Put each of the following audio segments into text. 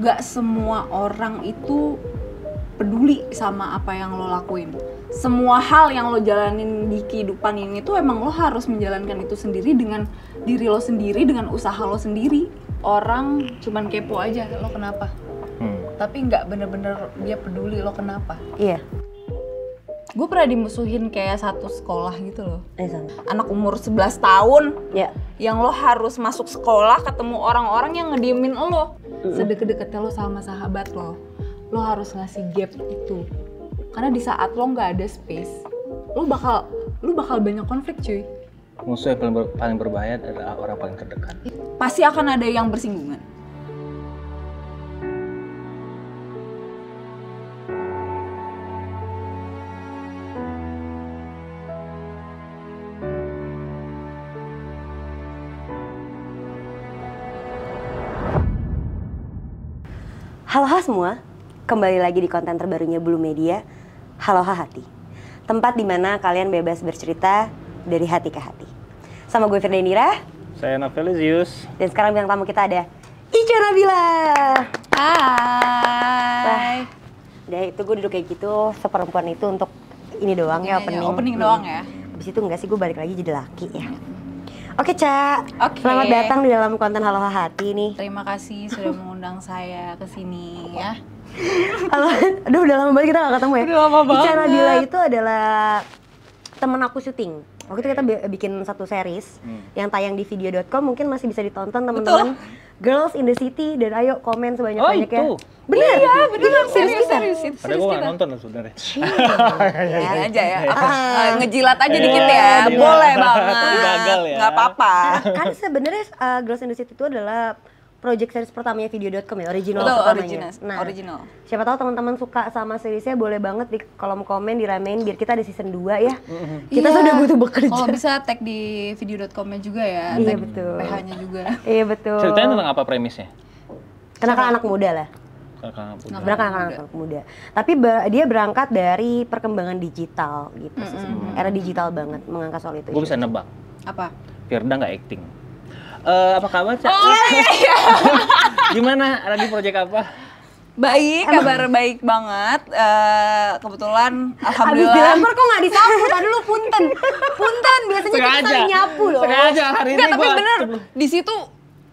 gak semua orang itu peduli sama apa yang lo lakuin semua hal yang lo jalanin di kehidupan ini tuh emang lo harus menjalankan itu sendiri dengan diri lo sendiri dengan usaha lo sendiri orang cuman kepo aja lo kenapa hmm. tapi nggak bener-bener dia peduli lo kenapa iya gue pernah dimusuhin kayak satu sekolah gitu loh iya, anak umur 11 tahun ya. yang lo harus masuk sekolah ketemu orang-orang yang ngediemin lo sedekat-dekatnya lo sama sahabat lo lo harus ngasih gap itu karena di saat lo nggak ada space lo bakal lo bakal banyak konflik cuy musuh yang paling, paling berbahaya adalah orang paling terdekat pasti akan ada yang bersinggungan Halo halo semua, kembali lagi di konten terbarunya Blue Media, Halo Hati. Tempat di mana kalian bebas bercerita dari hati ke hati. Sama gue Indira. Saya Novelisius. Dan sekarang bilang tamu kita ada Ica Nabila. Hai. Wah, itu gue duduk kayak gitu seperempuan itu untuk ini doang ya, ya opening. Ya, opening doang ya. Abis itu enggak sih gue balik lagi jadi laki ya. Oke, Ca. Oke. Selamat datang di dalam konten Halo Hati nih. Terima kasih sudah mengundang saya ke sini ya. Halo, aduh udah lama banget kita gak ketemu ya. Udah lama banget. Ica itu adalah teman aku syuting. Waktu itu kita bikin satu series hmm. yang tayang di video.com mungkin masih bisa ditonton teman-teman. Girls in the City dan ayo komen sebanyak-banyaknya. Oh itu. Ya. Bener. Iya, bener. Serius, kita. Serius, serius, serius nonton nggak nonton sebenarnya. ya aja ya. Apa, uh, ah, ngejilat aja dikit ya. Boleh banget. Gagal ya. Gak apa-apa. Kan sebenarnya uh, Girls in the City itu adalah project series pertamanya video.com ya original Betul, pertamanya. Original. Nah, original. Siapa tahu teman-teman suka sama seriesnya boleh banget di kolom komen di diramein biar kita ada season 2 ya. Kita yeah. sudah butuh bekerja. Kalau bisa tag di video.com-nya juga ya, iya, tag iya, betul. PH-nya juga. iya betul. Ceritanya tentang apa premisnya? Kenapa anak muda lah. Berangkat anak, anak, muda. Tapi dia berangkat dari perkembangan digital gitu mm -hmm. Era digital banget mengangkat soal itu. Gue bisa nebak. Apa? Firda nggak acting uh, apa kabar Cak? Oh, iya, iya. iya. Gimana lagi project apa? Baik, Emang? kabar baik banget. Uh, kebetulan alhamdulillah. Habis dilempar kok nggak disapu? Tadi lu punten. Punten biasanya Sengaja. kita nyapu loh. Sengaja hari ini Nggak, tapi bener di situ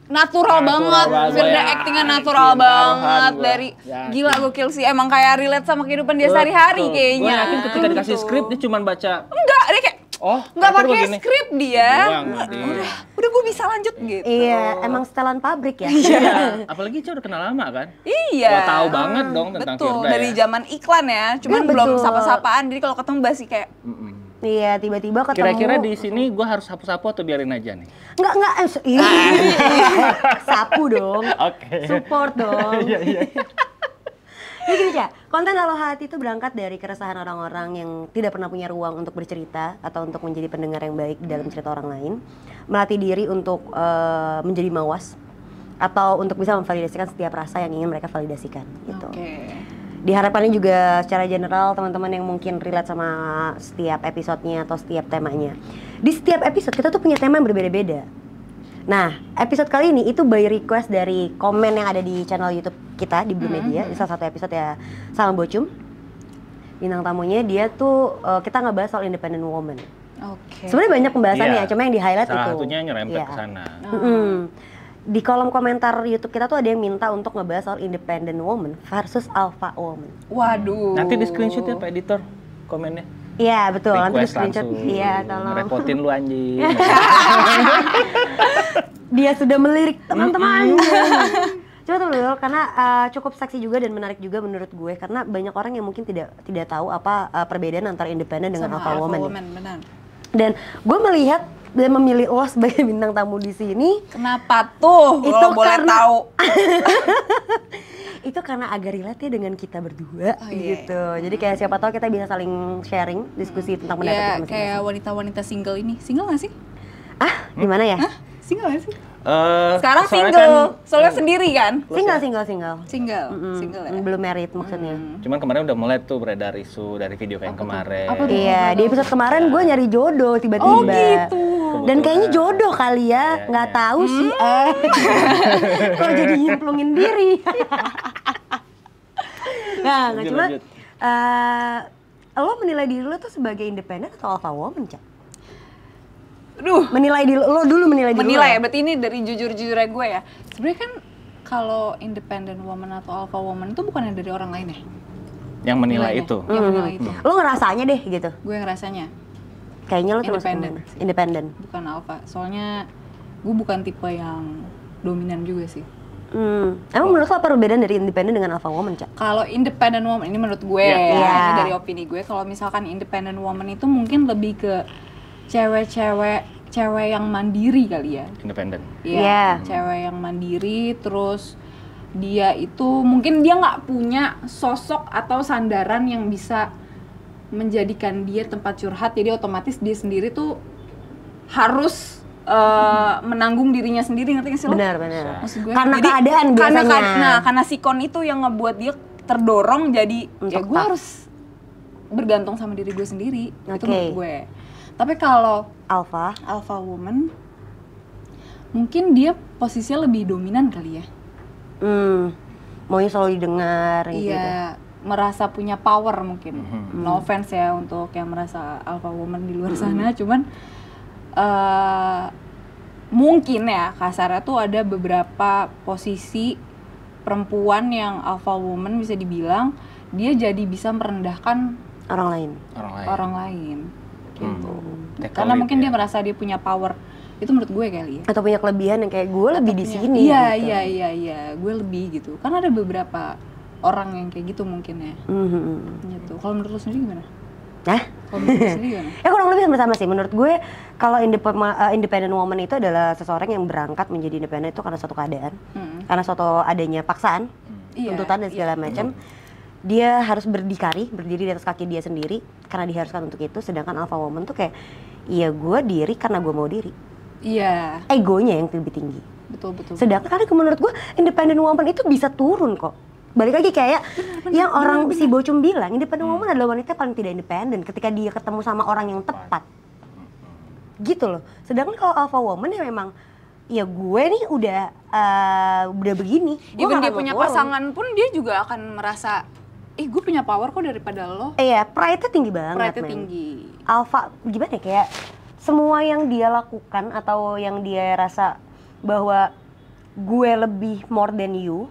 natural, natural banget, Firda actingnya natural banget dari ya, gila gokil sih emang kayak relate sama kehidupan dia sehari-hari kayaknya. Gue yakin ketika gitu. dikasih skrip dia cuma baca. Enggak, dia kayak Oh, nggak pakai skrip dia. udah, udah gue bisa lanjut gitu. Iya, emang setelan pabrik ya. Iya, iya apalagi cewek udah kenal lama kan? Iya. Gue tahu banget dong tentang Betul, Firda dari ya. zaman iklan ya. Cuman ya, belum sapa-sapaan. Jadi kalau ketemu basi kayak mm -mm. Iya, tiba-tiba ketemu. Kira-kira di sini gue harus sapu-sapu atau biarin aja nih? Enggak, enggak. Eh, iya. sapu dong. Oke. Okay. Support dong. Iya, iya gini ya, iya, iya. konten Aloha Hati itu berangkat dari keresahan orang-orang yang tidak pernah punya ruang untuk bercerita atau untuk menjadi pendengar yang baik dalam hmm. cerita orang lain, melatih diri untuk uh, menjadi mawas atau untuk bisa memvalidasikan setiap rasa yang ingin mereka validasikan gitu. Okay. Diharapkannya juga secara general teman-teman yang mungkin relate sama setiap episodenya atau setiap temanya. Di setiap episode kita tuh punya tema yang berbeda-beda Nah, episode kali ini itu by request dari komen yang ada di channel YouTube kita di Blue mm-hmm. Media, mm -hmm. salah satu episode ya sama Bocum. Bintang tamunya dia tuh uh, kita nggak bahas soal independent woman. Oke. Okay. Sebenarnya banyak pembahasan iya. yeah. cuma yang di highlight salah itu. Salah satunya nyerempet yeah. ke sana. Oh. Mm -hmm. Di kolom komentar YouTube kita tuh ada yang minta untuk ngebahas soal independent woman versus alpha woman. Waduh. Nanti di screenshot ya Pak Editor komennya. Iya betul. Request nanti screenshot. Iya tolong. Repotin lu anjing. Dia sudah melirik teman-teman. Coba tuh dulu karena uh, cukup seksi juga dan menarik juga menurut gue karena banyak orang yang mungkin tidak tidak tahu apa uh, perbedaan antara independen dengan alpha woman. woman Dan gue melihat dan memilih lo sebagai bintang tamu di sini. Kenapa tuh? Itu Lo boleh karena, tahu. itu karena agak relate ya dengan kita berdua oh, iya. gitu. Jadi kayak siapa tahu kita bisa saling sharing diskusi hmm. tentang iya, pendapat yeah, kita masing-masing. kayak wanita-wanita single ini. Single gak sih? Ah, gimana ya? Hah? Single gak sih? Eh, Sekarang single, kan, soalnya sendiri kan? Single, single, single. Single, mm -hmm. single ya? Belum married maksudnya. Mm. Cuman kemarin udah mulai tuh beredar isu dari video kayak yang kemarin. Apa tuh? Iya, di episode kemarin iya. gue nyari jodoh tiba-tiba. Oh gitu. Dan kayaknya jodoh kali ya, iya, nggak gak ya. tahu hmm. sih. Eh, kok jadi nyemplungin diri. nah, gak cuma uh, lo menilai diri lo tuh sebagai independen atau alpha woman, Cak? Duh. Menilai di lo dulu menilai, menilai di Menilai ya, ya, berarti ini dari jujur-jujurnya gue ya. Sebenarnya kan kalau independent woman atau alpha woman itu bukan yang dari orang lain ya? Yang menilai Nilainya. itu. Yang hmm. menilai itu. Lo ngerasanya deh gitu. Gue ngerasanya. Kayaknya lo terus independent. Independent. Bukan alpha. Soalnya gue bukan tipe yang dominan juga sih. Hmm. Emang oh. menurut lo apa perbedaan dari independent dengan alpha woman, Cak? Kalau independent woman ini menurut gue yeah. ya, yeah. dari opini gue, kalau misalkan independent woman itu mungkin lebih ke cewek-cewek cewek yang mandiri kali ya independen iya yeah. cewek yang mandiri terus dia itu mungkin dia nggak punya sosok atau sandaran yang bisa menjadikan dia tempat curhat jadi otomatis dia sendiri tuh harus uh, menanggung dirinya sendiri ngerti gak sih lo? Benar benar. Gue, karena jadi, keadaan biasanya. Karena, nah, karena sikon itu yang ngebuat dia terdorong jadi ya Untuk ya gue harus bergantung sama diri gue sendiri okay. itu menurut gue tapi kalau alpha, alpha woman mungkin dia posisinya lebih dominan kali ya. Hmm. Maunya selalu didengar gitu. Iya, merasa punya power mungkin. Mm-hmm. No hmm. offense ya untuk yang merasa alpha woman di luar hmm. sana, mm-hmm. cuman uh, mungkin ya kasarnya tuh ada beberapa posisi perempuan yang alpha woman bisa dibilang dia jadi bisa merendahkan orang lain. Orang lain. Orang lain Iya. karena mungkin iya. dia merasa dia punya power itu menurut gue kali ya atau punya kelebihan yang kayak gue lebih atau di sini iya gitu. iya iya iya gue lebih gitu karena ada beberapa orang yang kayak gitu mungkin ya mm-hmm. gitu kalau menurut lo sendiri gimana Hah? Kalau menurut sendiri gimana? ya kurang lebih sama sama sih menurut gue kalau eh, independent woman itu adalah seseorang yang berangkat menjadi independen itu karena suatu keadaan hmm karena suatu adanya paksaan hmm tuntutan dan segala macam dia harus berdikari, berdiri di atas kaki dia sendiri karena diharuskan untuk itu. Sedangkan alpha woman tuh kayak Iya, gue diri karena gue mau diri. Iya. Yeah. Egonya yang lebih tinggi. Betul betul. Sedangkan karena menurut gue independent woman itu bisa turun kok. Balik lagi kayak bener, yang bener, orang bener. si Bocum bilang independent hmm. woman adalah wanita paling tidak independen ketika dia ketemu sama orang yang tepat. Gitu loh. Sedangkan kalau alpha woman ya memang ya gue nih udah uh, udah begini. Even dia punya pasangan pun dia juga akan merasa, eh gue punya power kok daripada lo. Iya, pride-nya tinggi banget. Pride-nya tinggi alfa gimana ya kayak semua yang dia lakukan atau yang dia rasa bahwa gue lebih more than you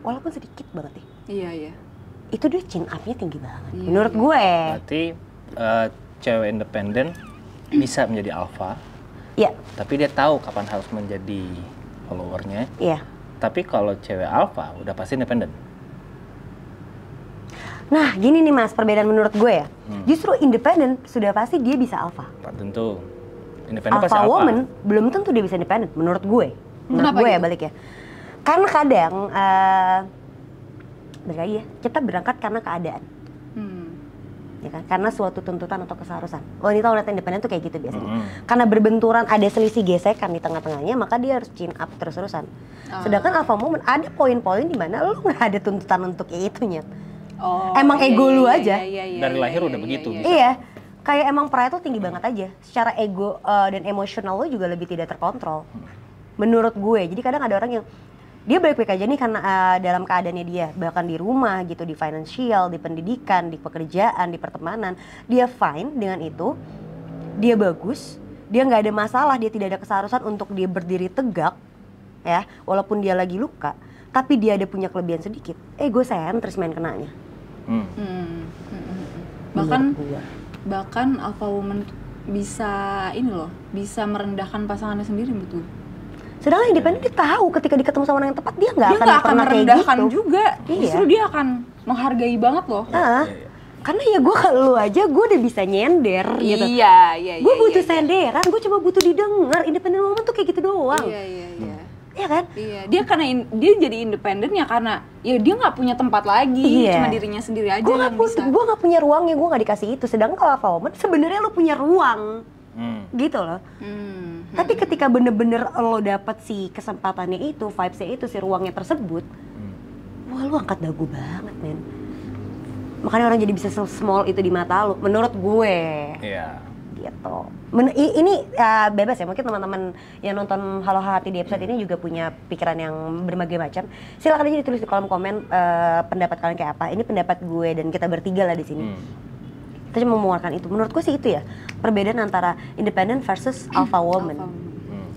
walaupun sedikit banget ya iya iya itu dia chin up-nya tinggi banget iya, menurut iya. gue berarti uh, cewek independen bisa menjadi alfa. iya tapi dia tahu kapan harus menjadi followernya iya tapi kalau cewek alpha udah pasti independen Nah, gini nih Mas, perbedaan menurut gue ya. Hmm. Justru independen sudah pasti dia bisa alpha. Tentu. Independen alpha pasti woman alpha. belum tentu dia bisa independen menurut gue. Menurut Kenapa gue ya, gitu? ya balik ya. Karena kadang uh, ya, kita berangkat karena keadaan. Hmm. Ya kan? Karena suatu tuntutan atau keseharusan. Wanita oh, wanita independen tuh kayak gitu biasanya. Hmm. Karena berbenturan ada selisih gesekan di tengah-tengahnya, maka dia harus chin up terus-terusan. Sedangkan ah. alpha woman ada poin-poin di mana lo nggak ada tuntutan untuk itunya. Hmm Oh, emang iya, ego iya, lu iya, aja. Iya, iya, Dari iya, lahir iya, udah begitu. Iya. Iya. Kayak emang pride tuh tinggi banget aja. Secara ego uh, dan emosional lu juga lebih tidak terkontrol. Menurut gue. Jadi kadang ada orang yang dia baik-baik aja nih karena uh, dalam keadaannya dia bahkan di rumah gitu di financial di pendidikan di pekerjaan di pertemanan dia fine dengan itu dia bagus dia nggak ada masalah dia tidak ada keseharusan untuk dia berdiri tegak ya walaupun dia lagi luka tapi dia ada punya kelebihan sedikit eh gue sentris main kenanya Hmm. hmm, hmm, hmm. Bahkan ya. bahkan alpha woman bisa ini loh, bisa merendahkan pasangannya sendiri betul. Sedangkan independen dia tahu ketika diketemu sama orang yang tepat dia nggak akan, akan merendahkan gitu. juga. Iya. Justru dia akan menghargai banget loh. Uh, karena ya gue kalau lu aja gue udah bisa nyender gitu. Iya, iya, iya. Gue butuh iya, iya. senderan, gue cuma butuh didengar. Independen woman tuh kayak gitu doang. Iya, iya, iya. Iya kan iya dia karena in, dia jadi independen ya karena ya dia nggak punya tempat lagi iya. cuma dirinya sendiri aja gua yang gak, bisa gue nggak punya ruang ya gue nggak dikasih itu sedangkan kalau alpha woman sebenarnya lo punya ruang hmm. gitu loh hmm. tapi ketika bener-bener lo dapet si kesempatannya itu vibesnya itu si ruangnya tersebut hmm. wah lo angkat dagu banget men makanya orang jadi bisa small itu di mata lo menurut gue iya yeah gitu. Men ini uh, bebas ya, mungkin teman-teman yang nonton Halo Hati di episode ini juga punya pikiran yang berbagai macam. Silakan aja ditulis di kolom komen uh, pendapat kalian kayak apa. Ini pendapat gue dan kita bertiga lah di sini. Hmm kita cuma mengeluarkan itu menurut gue sih itu ya perbedaan antara independent versus alpha woman alpha. Hmm.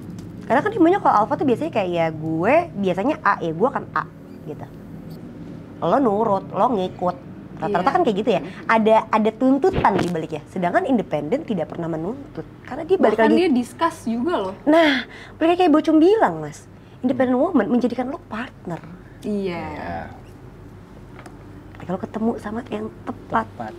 karena kan semuanya kalau alpha tuh biasanya kayak ya gue biasanya A ya gue akan A gitu lo nurut lo ngikut Rata-rata yeah. kan kayak gitu ya. Ada ada tuntutan di baliknya. Sedangkan independen tidak pernah menuntut karena dia balik Bahkan lagi. dia discuss juga loh. Nah, mereka kayak bocum bilang, Mas. Independent woman menjadikan lo partner. Iya. Yeah. Kalau ketemu sama yang tepat. tepat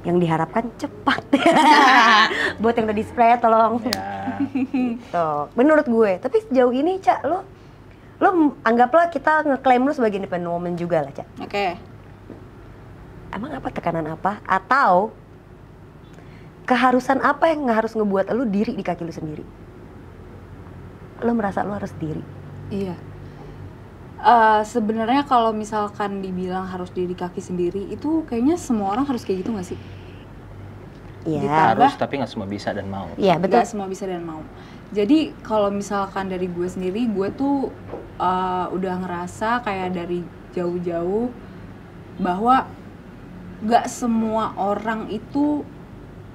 yang diharapkan cepat buat yang udah spray tolong yeah. gitu. menurut gue tapi sejauh ini cak lo lo anggaplah kita ngeklaim lo sebagai independent woman juga lah cak oke okay emang apa tekanan apa atau keharusan apa yang harus ngebuat lu diri di kaki lu sendiri lu merasa lu harus diri iya uh, sebenarnya kalau misalkan dibilang harus diri kaki sendiri itu kayaknya semua orang harus kayak gitu nggak sih Iya. harus tapi nggak semua bisa dan mau. Iya betul. Gak semua bisa dan mau. Jadi kalau misalkan dari gue sendiri, gue tuh uh, udah ngerasa kayak dari jauh-jauh bahwa gak semua orang itu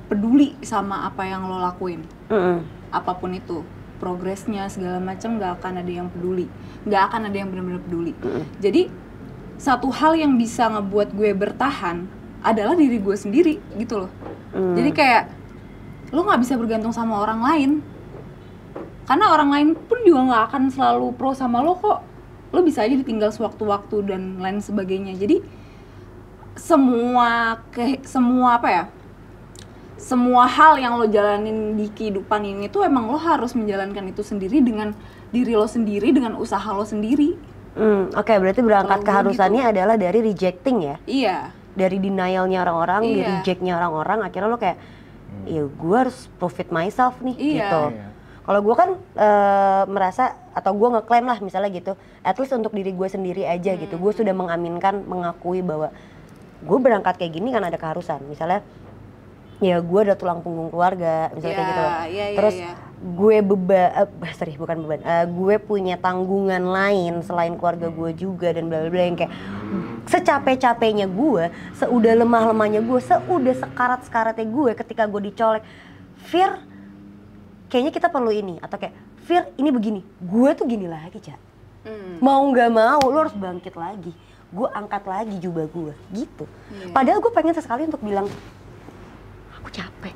peduli sama apa yang lo lakuin mm -hmm. apapun itu progresnya segala macam gak akan ada yang peduli gak akan ada yang benar-benar peduli mm -hmm. jadi satu hal yang bisa ngebuat gue bertahan adalah diri gue sendiri gitu loh mm. jadi kayak lo gak bisa bergantung sama orang lain karena orang lain pun juga gak akan selalu pro sama lo kok lo bisa aja ditinggal sewaktu-waktu dan lain sebagainya jadi semua ke semua apa ya semua hal yang lo jalanin di kehidupan ini tuh emang lo harus menjalankan itu sendiri dengan diri lo sendiri dengan usaha lo sendiri. Hmm, oke okay, berarti berangkat Kalo gitu. keharusannya gitu. adalah dari rejecting ya? Iya. Dari denialnya orang-orang, iya. di rejectnya orang-orang, akhirnya lo kayak, hmm. ya gue harus profit myself nih iya. gitu. Iya. Kalau gue kan e, merasa atau gue ngeklaim lah misalnya gitu, at least untuk diri gue sendiri aja hmm. gitu, gue sudah mengaminkan, mengakui bahwa gue berangkat kayak gini karena ada keharusan misalnya ya gue ada tulang punggung keluarga misalnya yeah, kayak gitu Yeah, yeah, ya, terus yeah. gue beban uh, eh, eh, sorry bukan beban uh, gue punya tanggungan lain selain keluarga gue hmm. juga dan bla bla bla yang kayak secapek-capeknya gue seudah lemah-lemahnya gue seudah sekarat-sekaratnya gue ketika gue dicolek Fir kayaknya kita perlu ini atau kayak Fir ini begini gue tuh gini lagi cak mm. mau nggak mau lo harus bangkit lagi gue angkat lagi jubah gue gitu yeah. padahal gue pengen sesekali untuk bilang aku capek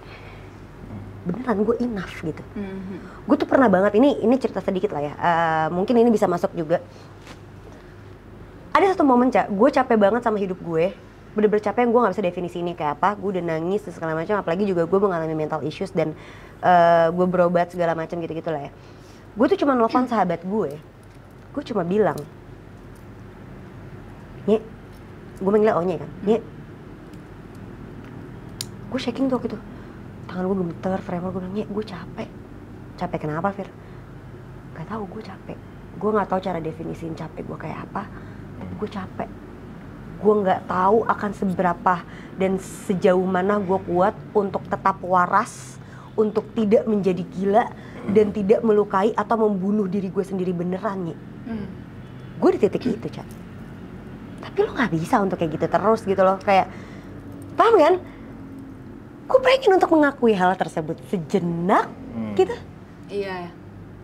beneran gue enough gitu mm-hmm. gue tuh pernah banget ini ini cerita sedikit lah ya uh, mungkin ini bisa masuk juga ada satu momen cak gue capek banget sama hidup gue bener-bener capek yang gue nggak bisa definisi ini kayak apa gue udah nangis segala macam apalagi juga gue mengalami mental issues dan uh, eh, gue berobat segala macam gitu gitulah ya gue tuh cuma nelfon sahabat gue gue cuma bilang nye gue manggilnya O-nya kan nye hmm. gue shaking tuh waktu itu tangan gue gemeter framer gue bilang nye gue capek capek kenapa Fir gak tau, gue capek gue gak tau cara definisiin capek gue kayak apa gue capek gue gak tau akan seberapa dan sejauh mana gue kuat untuk tetap waras untuk tidak menjadi gila dan tidak melukai atau membunuh diri gue sendiri beneran nih hmm. gue di titik itu cak tapi lo nggak bisa untuk kayak gitu terus gitu loh kayak paham kan gue pengen untuk mengakui hal tersebut sejenak hmm. gitu iya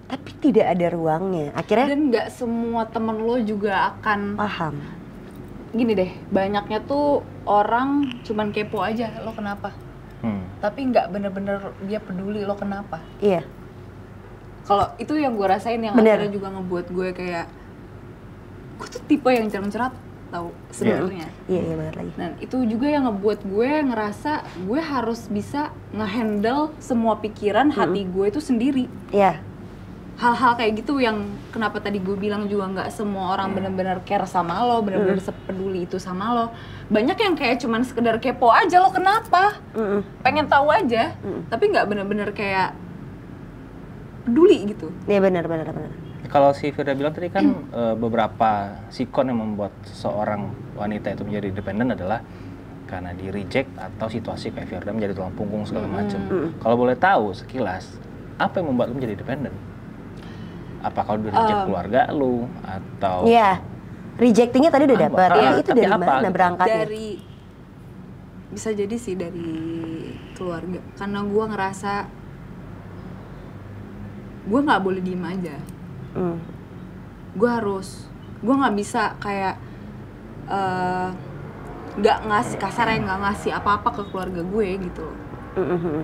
tapi tidak ada ruangnya akhirnya dan nggak semua temen lo juga akan paham gini deh banyaknya tuh orang cuman kepo aja lo kenapa hmm. tapi nggak bener-bener dia peduli lo kenapa iya kalau itu yang gue rasain yang Bener. akhirnya juga ngebuat gue kayak gue tuh tipe yang cerah cerat tahu iya. sebenarnya. Iya, yeah. iya yeah, banget lagi. Dan nah, itu juga yang ngebuat gue ngerasa gue harus bisa ngehandle semua pikiran mm-hmm. hati gue itu sendiri. Iya. Yeah. Hal-hal kayak gitu yang kenapa tadi gue bilang juga nggak semua orang yeah. benar-benar care sama lo, benar-benar mm sepeduli itu sama lo. Banyak yang kayak cuman sekedar kepo aja lo kenapa, mm pengen tahu aja, mm tapi nggak benar-benar kayak peduli gitu. Iya benar benar benar kalau si Firda bilang tadi kan e, beberapa sikon yang membuat seorang wanita itu menjadi independen adalah karena di reject atau situasi kayak Firda menjadi tulang punggung segala hmm. macam. Hmm. Kalau boleh tahu sekilas apa yang membuat lu menjadi independen? Apa kalau di reject um, keluarga lu atau Iya. Rejectingnya tadi udah dapat. Ya, itu dari apa? mana berangkatnya? Dari bisa jadi sih dari keluarga karena gue ngerasa gue nggak boleh diem aja mm. gue harus gue nggak bisa kayak eh, nggak uh, ngasih kasarnya nggak ngasih apa-apa ke keluarga gue gitu mm-hmm.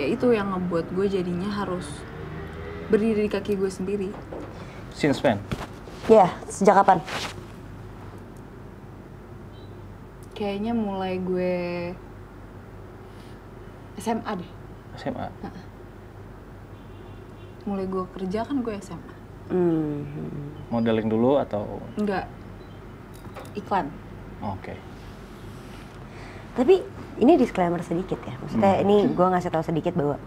ya itu yang ngebuat gue jadinya harus berdiri di kaki gue sendiri since when ya yeah, sejak kapan kayaknya mulai gue SMA deh SMA nah, mulai gue kerja kan gue SMA Hmm. Modeling dulu atau? Enggak. Iklan. Oke. Okay. Tapi ini disclaimer sedikit ya. Maksudnya hmm. ini gue ngasih tau sedikit bahwa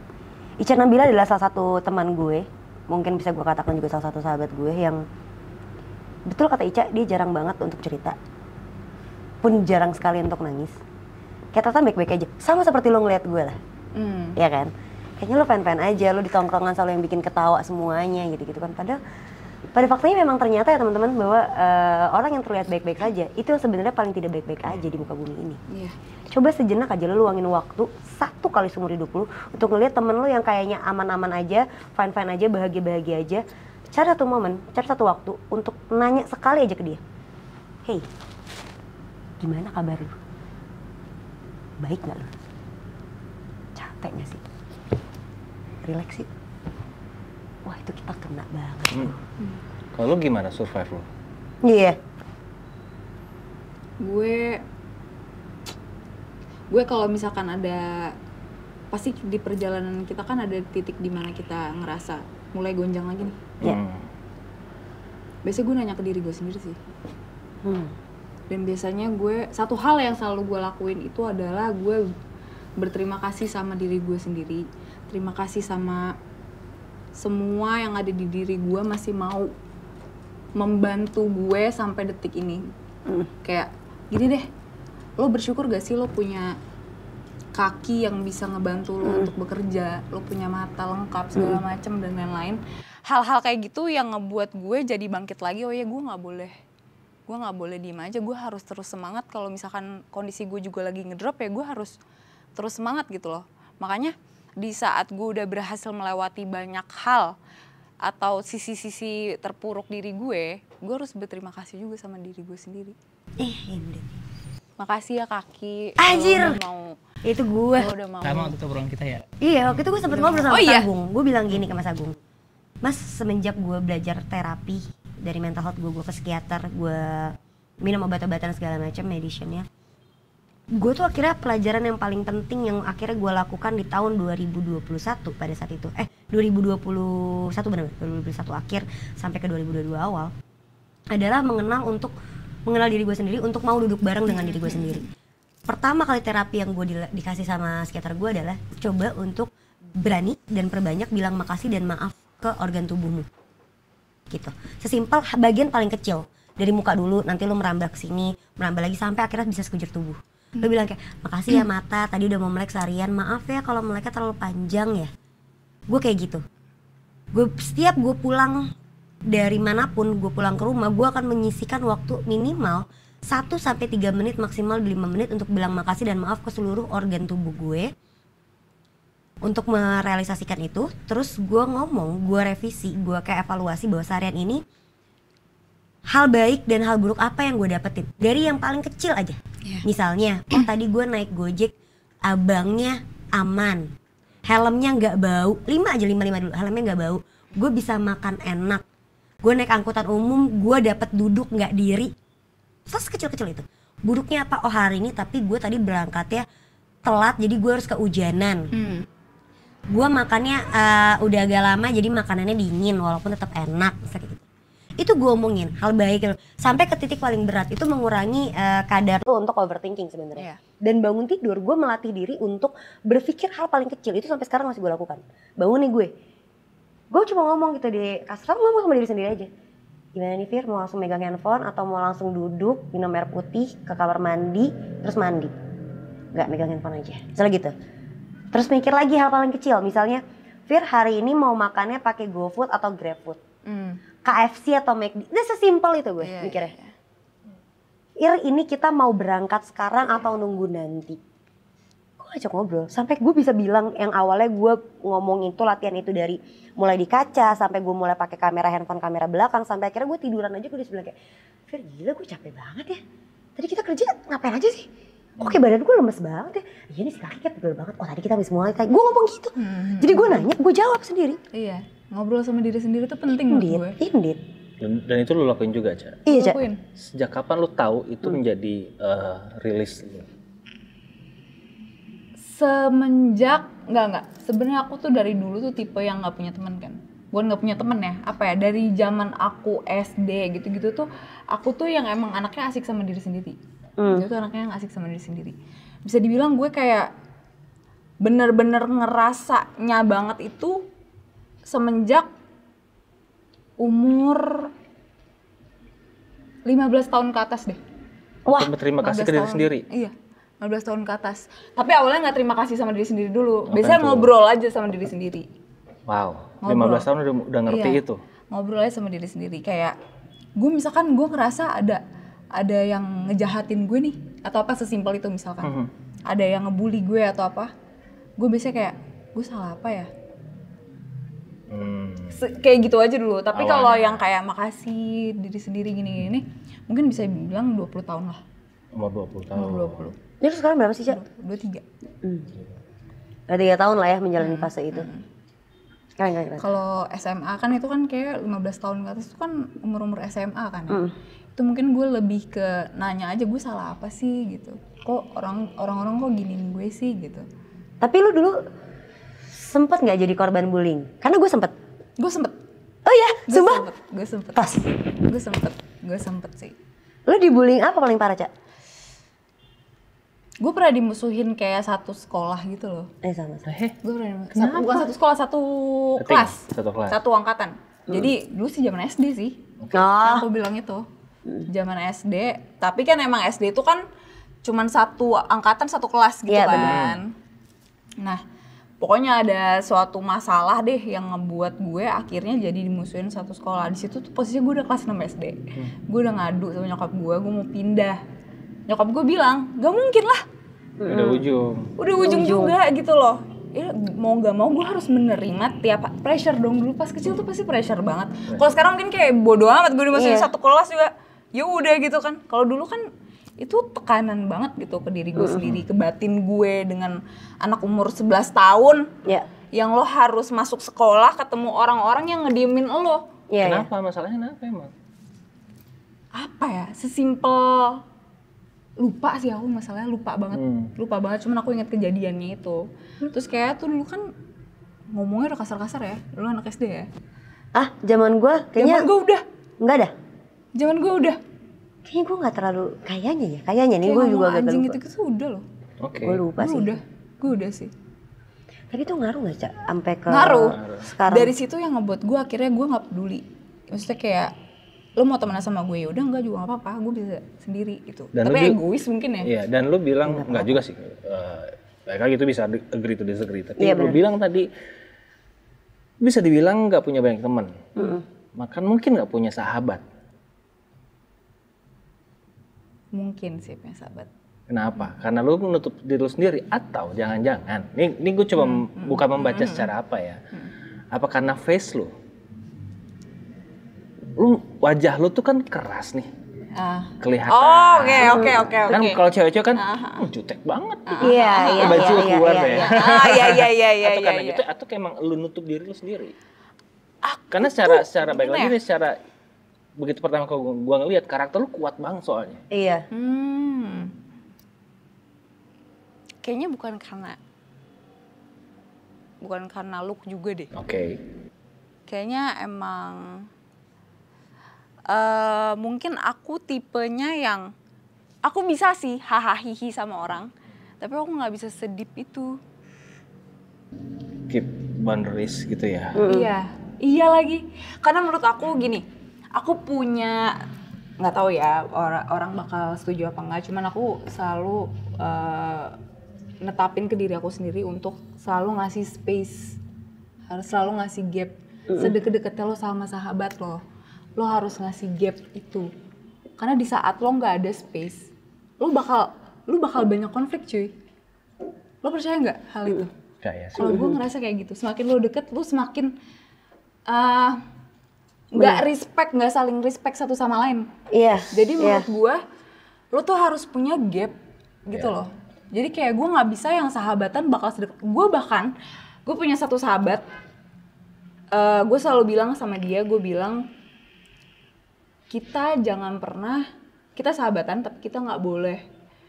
Ica Nabila adalah salah satu teman gue. Mungkin bisa gue katakan juga salah satu sahabat gue yang betul kata Ica dia jarang banget untuk cerita. Pun jarang sekali untuk nangis. Kayak Tata baik-baik aja. Sama seperti lo ngeliat gue lah. Hmm. Ya kan? kayaknya lo fan-fan aja lo di tongkrongan selalu yang bikin ketawa semuanya gitu gitu kan padahal pada faktanya memang ternyata ya teman-teman bahwa uh, orang yang terlihat baik-baik aja itu sebenarnya paling tidak baik-baik aja di muka bumi ini. Yeah. Coba sejenak aja lo luangin waktu satu kali seumur hidup lu untuk ngeliat temen lu yang kayaknya aman-aman aja, fan fine aja, bahagia-bahagia aja. Cari satu momen, cari satu waktu untuk nanya sekali aja ke dia. Hey, gimana kabar lu? Baik nggak lo? Capek sih? relax sih wah itu kita kena banget hmm. hmm. kalau lo gimana survive lo? iya yeah. gue gue kalau misalkan ada pasti di perjalanan kita kan ada titik dimana kita ngerasa mulai gonjang lagi nih yeah. hmm. biasanya gue nanya ke diri gue sendiri sih hmm dan biasanya gue satu hal yang selalu gue lakuin itu adalah gue berterima kasih sama diri gue sendiri terima kasih sama semua yang ada di diri gue masih mau membantu gue sampai detik ini mm. kayak gini deh lo bersyukur gak sih lo punya kaki yang bisa ngebantu lo mm. untuk bekerja lo punya mata lengkap segala mm. macem dan lain-lain hal-hal kayak gitu yang ngebuat gue jadi bangkit lagi oh ya gue nggak boleh gue nggak boleh diem aja gue harus terus semangat kalau misalkan kondisi gue juga lagi ngedrop ya gue harus terus semangat gitu loh makanya di saat gue udah berhasil melewati banyak hal atau sisi-sisi terpuruk diri gue, gue harus berterima kasih juga sama diri gue sendiri. Eh, ini. Iya Makasih ya kaki. Anjir. mau itu gue. Lo udah mau. Sama untuk obrolan kita ya. Iya, waktu itu gue sempat ngobrol sama oh, iya? Agung. Gue bilang gini ke Mas Agung. Mas, semenjak gue belajar terapi dari mental health gue, gue ke psikiater, gue minum obat-obatan segala macam medicine-nya gue tuh akhirnya pelajaran yang paling penting yang akhirnya gue lakukan di tahun 2021 pada saat itu eh 2021 benar 2021 akhir sampai ke 2022 awal adalah mengenal untuk mengenal diri gue sendiri untuk mau duduk bareng dengan diri gue sendiri pertama kali terapi yang gue di, dikasih sama psikiater gue adalah coba untuk berani dan perbanyak bilang makasih dan maaf ke organ tubuhmu gitu sesimpel bagian paling kecil dari muka dulu nanti lo merambah ke sini merambah lagi sampai akhirnya bisa sekujur tubuh hmm. bilang kayak makasih ya hmm. mata tadi udah mau melek seharian maaf ya kalau meleknya terlalu panjang ya gue kayak gitu gue setiap gue pulang dari manapun gue pulang ke rumah gue akan menyisikan waktu minimal 1 sampai 3 menit maksimal 5 menit untuk bilang makasih dan maaf ke seluruh organ tubuh gue untuk merealisasikan itu terus gue ngomong gue revisi gue kayak evaluasi bahwa seharian ini hal baik dan hal buruk apa yang gue dapetin dari yang paling kecil aja Yeah. Misalnya, oh tadi gue naik Gojek, abangnya aman, helmnya nggak bau, lima aja lima lima dulu, helmnya nggak bau, gue bisa makan enak, gue naik angkutan umum, gue dapet duduk nggak diri, terus kecil-kecil itu. Buruknya apa? Oh hari ini tapi gue tadi berangkat ya telat, jadi gue harus keujanan. Mm. Gue makannya uh, udah agak lama, jadi makanannya dingin, walaupun tetap enak. Misalnya itu gue omongin hal baik gitu. sampai ke titik paling berat itu mengurangi uh, kadar tuh untuk overthinking sebenarnya yeah. dan bangun tidur gue melatih diri untuk berpikir hal paling kecil itu sampai sekarang masih gue lakukan bangun nih gue gue cuma ngomong gitu di kasur ngomong sama diri sendiri aja gimana nih Fir mau langsung megang handphone atau mau langsung duduk minum air putih ke kamar mandi terus mandi nggak megang handphone aja misalnya gitu terus mikir lagi hal paling kecil misalnya Fir hari ini mau makannya pakai GoFood atau GrabFood mm KFC atau McD. Udah sesimpel itu gue yeah, mikirnya. Yeah, yeah. Ir ini kita mau berangkat sekarang atau iya. nunggu nanti? Gue ajak ngobrol sampai gue bisa bilang yang awalnya gue ngomong itu latihan itu dari mulai di kaca sampai gue mulai pakai kamera handphone kamera belakang sampai akhirnya gue tiduran aja gue di sebelah kayak Fir gila gue capek banget ya tadi kita kerja ngapain aja sih Kok kayak badan gue lemes banget ya. Iya nih si kaki kayak pegel banget. Oh tadi kita habis mulai. Gue ngomong gitu. Hmm. Jadi gue nanya, gue jawab sendiri. Iya ngobrol sama diri sendiri tuh penting gue indeed dan, dan itu lo lakuin juga aja. iya Ca. sejak kapan lo tahu itu hmm. menjadi uh, rilis semenjak nggak nggak sebenarnya aku tuh dari dulu tuh tipe yang nggak punya teman kan gue nggak punya temen ya apa ya dari zaman aku SD gitu-gitu tuh aku tuh yang emang anaknya asik sama diri sendiri Hmm. Itu tuh anaknya yang asik sama diri sendiri bisa dibilang gue kayak bener-bener ngerasanya banget itu semenjak umur 15 tahun ke atas deh. Wah, terima kasih ke diri sendiri. Iya. 15 tahun ke atas. Tapi awalnya nggak terima kasih sama diri sendiri dulu. Apa oh, Biasanya itu? ngobrol aja sama diri sendiri. Wow, ngobrol. 15 tahun udah, udah ngerti iya. itu. Ngobrol aja sama diri sendiri kayak gue misalkan gue ngerasa ada ada yang ngejahatin gue nih atau apa sesimpel itu misalkan. Mm -hmm. Ada yang ngebully gue atau apa. Gue biasanya kayak gue salah apa ya? Hmm. Kayak gitu aja dulu. Tapi kalau yang kayak makasih diri sendiri gini-gini mungkin bisa bilang 20 tahun lah. Umur 20 tahun. Umur 20. Jadi sekarang berapa sih, Cak? 23. Hmm. Ada 3 tahun lah ya menjalani hmm. fase itu. Hmm. Kalau SMA kan itu kan kayak 15 tahun ke atas itu kan umur-umur SMA kan. Ya? Hmm. Itu mungkin gue lebih ke nanya aja gue salah apa sih gitu. Kok orang orang-orang kok gini gue sih gitu. Tapi lu dulu sempet nggak jadi korban bullying? Karena gue sempet. Gue sempet. Oh ya, sumpah? Gue sempet. Pas. Gue sempet. Gue sempet sih. Lo dibullying apa paling parah, Cak? Gue pernah dimusuhin kayak satu sekolah gitu loh. Eh sama sama. Eh, gue pernah dimusuhin. Satu, bukan satu sekolah, satu Ketik. kelas. Satu kelas. Satu angkatan. Hmm. Jadi dulu sih zaman SD sih. Okay. Oh. aku bilang itu. Zaman SD, tapi kan emang SD itu kan cuman satu angkatan satu kelas gitu ya, kan. Bener. Nah, pokoknya ada suatu masalah deh yang ngebuat gue akhirnya jadi dimusuhin satu sekolah di situ tuh posisinya gue udah kelas 6 SD hmm. gue udah ngadu sama nyokap gue gue mau pindah nyokap gue bilang gak mungkin lah udah hmm. ujung udah ujung, ujung. juga gitu loh ya mau gak mau gue harus menerima tiap pressure dong dulu pas kecil tuh pasti pressure banget kalau sekarang mungkin kayak bodoh amat gue dimasukin yeah. Iya. satu kelas juga ya udah gitu kan kalau dulu kan itu tekanan banget gitu ke diri gue sendiri, ke batin gue dengan anak umur 11 tahun. Yeah. Yang lo harus masuk sekolah ketemu orang-orang yang ngediemin lo. Yeah, ya. kenapa? Yeah. Masalahnya kenapa emang? Apa ya? Sesimpel lupa sih aku masalahnya lupa banget. Hmm. Lupa banget cuman aku inget kejadiannya itu. Hmm. Terus kayak tuh dulu kan ngomongnya udah kasar-kasar ya. lu anak SD ya. Ah, zaman gue? kayaknya Zaman gue udah. Enggak ada. Zaman gue udah kayaknya gue nggak terlalu kayaknya ya kayaknya nih gue juga anjing gitu itu udah loh oke okay. gue lupa sih udah gue udah sih tapi itu ngaruh gak cak sampai ke ngaruh sekarang dari situ yang ngebuat gue akhirnya gue nggak peduli maksudnya kayak lo mau temenan sama gue ya udah enggak juga gak apa-apa gue bisa sendiri gitu dan tapi egois mungkin ya iya dan lo bilang iya, nggak juga sih uh, gitu bisa agree to disagree tapi iya, lo bilang tadi bisa dibilang nggak punya banyak teman mm -hmm. maka mungkin nggak punya sahabat Mungkin sih punya sahabat. Kenapa? Karena lu menutup diri lu sendiri atau jangan-jangan. Ini, ini gue coba hmm. hmm buka hmm, membaca hmm. secara apa ya. Hmm. Apa karena face lu? Lu wajah lu tuh kan keras nih. Uh. kelihatan. Oh, oke oke oke Kan kalau cewek-cewek kan uh-huh. jutek banget. Iya, iya, Baju iya, keluar deh. Iya, iya, iya, iya. iya atau iya, karena itu atau kayak emang lu nutup diri lu sendiri. Aku karena secara secara baik lagi ya? nih secara begitu pertama kali gua, gua karakter lu kuat banget soalnya. Iya. Hmm. Kayaknya bukan karena bukan karena look juga deh. Oke. Okay. Kayaknya emang uh, mungkin aku tipenya yang aku bisa sih hahaha hihi sama orang, tapi aku nggak bisa sedip itu. Keep boundaries gitu ya. Iya. Iya lagi. Karena menurut aku gini, aku punya nggak tahu ya orang orang bakal setuju apa enggak cuman aku selalu uh, netapin ke diri aku sendiri untuk selalu ngasih space harus selalu ngasih gap mm-hmm. sedekat-dekatnya lo sama sahabat lo lo harus ngasih gap itu karena di saat lo nggak ada space lo bakal lo bakal banyak konflik cuy lo percaya nggak hal itu? Kalau gue ngerasa kayak gitu, semakin lo deket, lo semakin eh, nggak respect nggak saling respect satu sama lain iya yeah. jadi iya. menurut yeah. gue lo tuh harus punya gap gitu yeah. loh jadi kayak gue nggak bisa yang sahabatan bakal sedekat gue bahkan gue punya satu sahabat uh, eh, gue selalu bilang sama dia gue bilang kita jangan pernah kita sahabatan tapi kita nggak boleh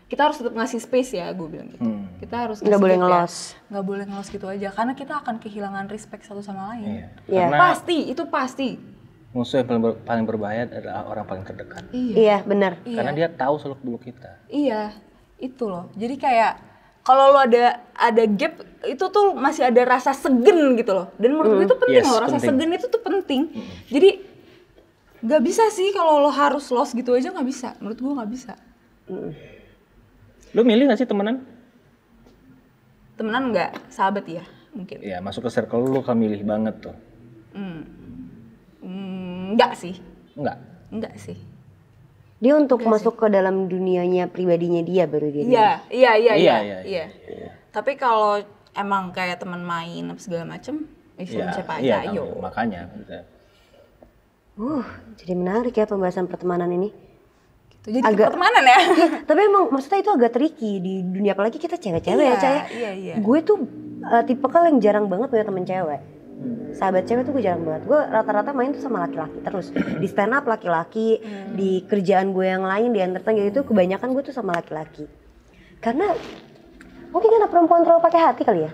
kita harus tetap ngasih space ya gue bilang gitu hmm. kita harus nggak boleh ya. ngelos ya. boleh ngelos gitu aja karena kita akan kehilangan respect satu sama lain yeah. Iya. Iya. yeah. pasti itu pasti musuh yang paling, ber, paling berbahaya adalah orang paling terdekat. Iya, iya benar. Iya. Karena dia tahu seluk beluk kita. Iya, itu loh. Jadi kayak kalau lo ada ada gap itu tuh masih ada rasa segen gitu loh. Dan menurut mm. gue itu penting yes, loh rasa penting. segen itu tuh penting. Mm. Jadi nggak bisa sih kalau lo harus los gitu aja nggak bisa. Menurut gue nggak bisa. Mm. Lo milih nggak sih temenan? Temenan nggak, sahabat ya mungkin. Iya, masuk ke circle lo kan milih banget tuh. Mm Enggak sih. Enggak. Enggak sih. Dia untuk Enggak masuk sih. ke dalam dunianya pribadinya dia baru dia. Iya, iya iya iya, iya, iya, iya. Iya. Tapi kalau emang kayak teman main apa segala macem, ya, siapa aja, iya, ayo. Makanya. Gitu. Uh, jadi menarik ya pembahasan pertemanan ini. Gitu, jadi agak, pertemanan ya. ya. tapi emang maksudnya itu agak tricky di dunia apalagi kita cewek-cewek ya, iya, ya, Caya. Iya, iya. Gue tuh uh, tipe yang jarang banget punya temen cewek sahabat cewek tuh gue jarang banget gue rata-rata main tuh sama laki-laki terus hmm. di stand up laki-laki hmm. di kerjaan gue yang lain di entertain gitu kebanyakan gue tuh sama laki-laki karena mungkin karena perempuan terlalu pakai hati kali ya iya.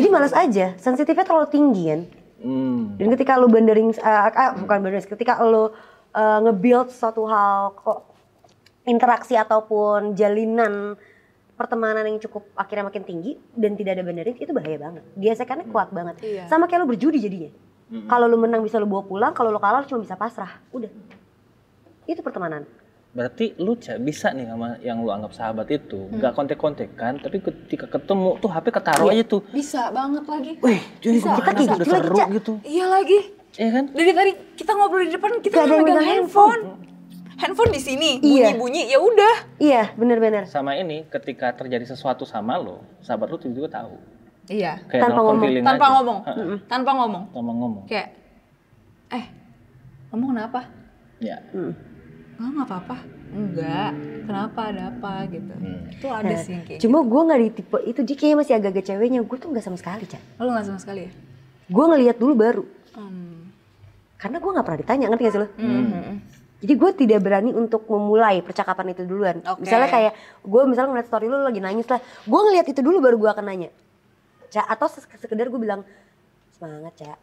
jadi malas aja sensitifnya terlalu tinggi kan hmm. dan ketika lo bandering uh, eh, uh, ah, bukan bandering ketika lo uh, eh, ngebuild suatu hal kok interaksi ataupun jalinan pertemanan yang cukup akhirnya makin tinggi dan tidak ada benerin itu bahaya banget. Gesekannya hmm. kuat banget. Iya. Sama kayak lo berjudi jadinya. Hmm. Kalau lo menang bisa lo bawa pulang, kalau lo kalah lo cuma bisa pasrah. Udah. Itu pertemanan. Berarti lu bisa nih sama yang lu anggap sahabat itu hmm. gak kontek kan, tapi ketika ketemu tuh HP ketaruh iya. aja tuh. Bisa banget lagi. Wih, jadi bisa. kita kayak gitu seru gitu. Iya lagi. Iya kan? Dari tadi kita ngobrol di depan kita nggak yang handphone. handphone handphone di sini bunyi bunyi iya. ya udah iya benar-benar sama ini ketika terjadi sesuatu sama lo sahabat lo tiba-tiba tahu iya kayak tanpa ngomong tanpa, ngomong tanpa ngomong tanpa ngomong tanpa ngomong kayak eh ngomong kenapa ya hmm. nggak nggak apa-apa enggak kenapa ada apa gitu hmm. itu ada nah, sih kayak cuma gitu. gue nggak di tipe itu jadi kayaknya masih agak-agak ceweknya gue tuh nggak sama sekali cak oh, lo nggak sama sekali ya gue ngelihat dulu baru hmm. karena gue nggak pernah ditanya ngerti gak sih lo hmm. hmm. Jadi gue tidak berani untuk memulai percakapan itu duluan. Okay. Misalnya kayak gue misalnya ngeliat story lu, lagi nangis lah. Gue ngeliat itu dulu baru gue akan nanya. Cak atau sekedar gue bilang semangat cak.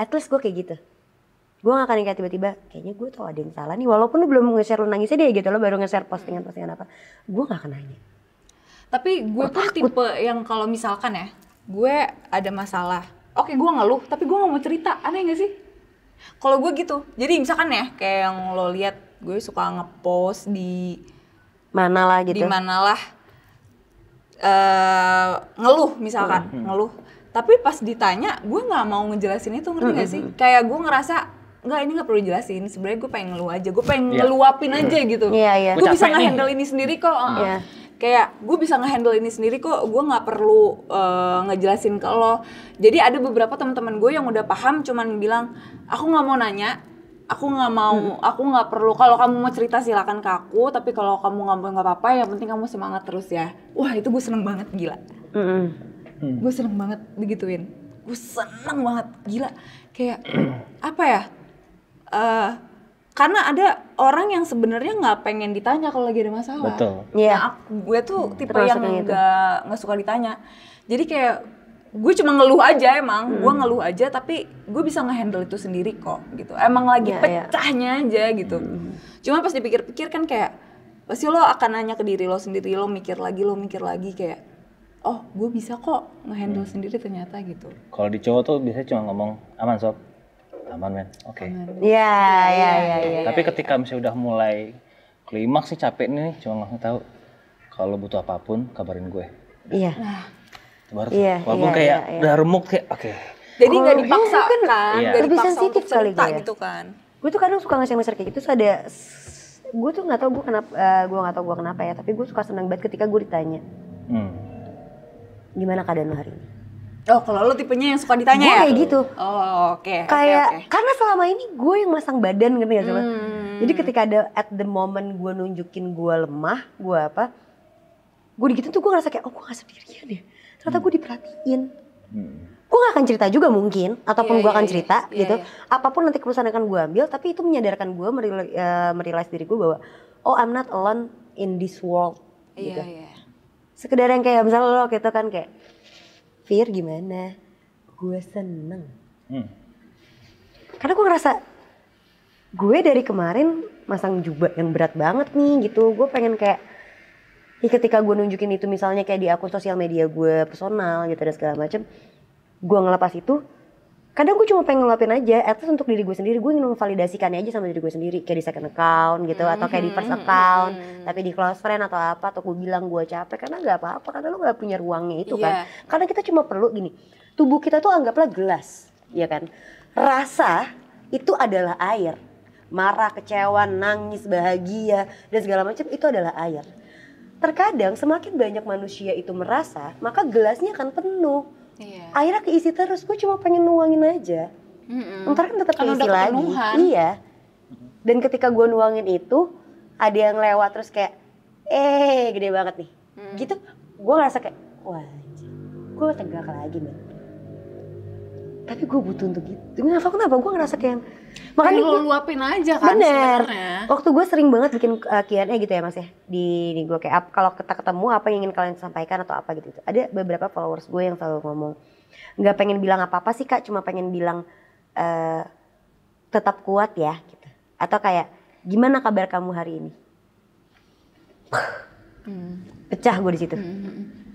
At least gue kayak gitu. Gue gak akan kayak tiba-tiba kayaknya gue tau ada yang salah nih. Walaupun lu belum nge-share lu nangisnya deh gitu. Lo baru nge-share postingan-postingan hmm. apa. Gue gak akan nanya. Tapi gue pun tipe yang kalau misalkan ya. Gue ada masalah. Oke gue ngeluh tapi gue gak mau cerita. Aneh gak sih? Kalau gue gitu. Jadi misalkan ya kayak yang lo lihat gue suka ngepost di mana lah gitu. Di mana lah uh, ngeluh misalkan, hmm, hmm. ngeluh. Tapi pas ditanya, gue nggak mau ngejelasin itu ngerti hmm. gak sih? Hmm, hmm. Kayak gue ngerasa nggak ini nggak perlu jelasin. Sebenarnya gue pengen ngeluh aja, gue pengen yeah. ngeluapin aja gitu. yeah, Yeah. Gue bisa nge-handle ini sendiri kok. Iya. Uh. Uh-uh. Yeah kayak gue bisa ngehandle ini sendiri kok gue nggak perlu uh, ngejelasin ke lo jadi ada beberapa teman-teman gue yang udah paham cuman bilang aku nggak mau nanya aku nggak mau hmm. aku nggak perlu kalau kamu mau cerita silakan ke aku tapi kalau kamu nggak mau nggak apa-apa yang penting kamu semangat terus ya wah itu gue seneng banget gila -hmm. hmm. gue seneng banget begituin. gue seneng banget gila kayak apa ya uh, karena ada orang yang sebenarnya nggak pengen ditanya kalau lagi ada masalah. Betul. Iya. Nah, gue tuh hmm, tipe yang nggak nggak suka ditanya. Jadi kayak gue cuma ngeluh aja emang, hmm. gue ngeluh aja tapi gue bisa ngehandle itu sendiri kok gitu. Emang lagi ya, pecahnya ya. aja gitu. Hmm. Cuma pas dipikir-pikir kan kayak pasti lo akan nanya ke diri lo sendiri, lo mikir lagi, lo mikir lagi kayak oh gue bisa kok ngehandle hmm. sendiri ternyata gitu. Kalau di cowok tuh biasanya cuma ngomong aman sob, aman men oke okay. iya iya iya ya, tapi ketika misalnya udah mulai klimaks sih capek nih cuma langsung tahu kalau butuh apapun kabarin gue iya baru iya, walaupun iya, kayak iya, udah remuk kayak oke okay. jadi nggak dipaksa kan, kan iya. lebih sensitif kali gitu kan gue tuh kadang suka ngasih masalah kayak gitu so ada gue tuh nggak tau gue kenapa uh, gue nggak tau gue kenapa ya tapi gue suka seneng banget ketika gue ditanya hmm. gimana keadaan lo hari ini Oh, kalau lo tipenya yang suka ditanya gue ya? kayak gitu. Oh, oke. Okay. Kayak okay, okay. karena selama ini gue yang masang badan gitu ya coba. Hmm. Jadi ketika ada at the moment gue nunjukin gue lemah, gue apa? Gue digitu tuh gue ngerasa kayak oh gue gak sendirian ya. Ternyata hmm. gue diperhatiin. Hmm. Gue gak akan cerita juga mungkin, ataupun yeah, gue iya, akan iya, cerita yeah, gitu. Yeah. Apapun nanti keputusan akan gue ambil, tapi itu menyadarkan gue, meril- uh, diri gue bahwa oh I'm not alone in this world. Iya, yeah, gitu. yeah. Sekedar yang kayak misalnya lo gitu kan kayak Fir gimana? Gue seneng. Hmm. Karena gue ngerasa gue dari kemarin masang jubah yang berat banget nih gitu. Gue pengen kayak ya ketika gue nunjukin itu misalnya kayak di akun sosial media gue personal gitu dan segala macem. Gue ngelepas itu, kadang gue cuma pengen ngeluapin aja at least untuk diri gue sendiri gue ingin memvalidasikannya aja sama diri gue sendiri kayak di second account gitu mm-hmm. atau kayak di first mm-hmm. account mm-hmm. tapi di close friend atau apa atau gue bilang gue capek karena nggak apa-apa karena lo nggak punya ruangnya itu yeah. kan iya. karena kita cuma perlu gini tubuh kita tuh anggaplah gelas ya kan rasa itu adalah air marah kecewa nangis bahagia dan segala macam itu adalah air terkadang semakin banyak manusia itu merasa maka gelasnya akan penuh Iya. Akhirnya keisi terus. Gue cuma pengen nuangin aja. mm hmm Ntar kan tetap keisi lagi. Iya. Dan ketika gue nuangin itu, ada yang lewat terus kayak, eh gede banget nih. Mm. Gitu, gue ngerasa kayak, wah gue tegak lagi nih tapi gue butuh untuk itu gue nggak kenapa gue ngerasa kayak makanya gue luapin aja kan bener sebenernya. waktu gue sering banget bikin uh, Q&A gitu ya mas ya di, di gue kayak kalau kita ketemu apa yang ingin kalian sampaikan atau apa gitu, gitu ada beberapa followers gue yang selalu ngomong nggak pengen bilang apa apa sih kak cuma pengen bilang uh, tetap kuat ya gitu atau kayak gimana kabar kamu hari ini hmm. pecah gue di situ hmm. hmm, hmm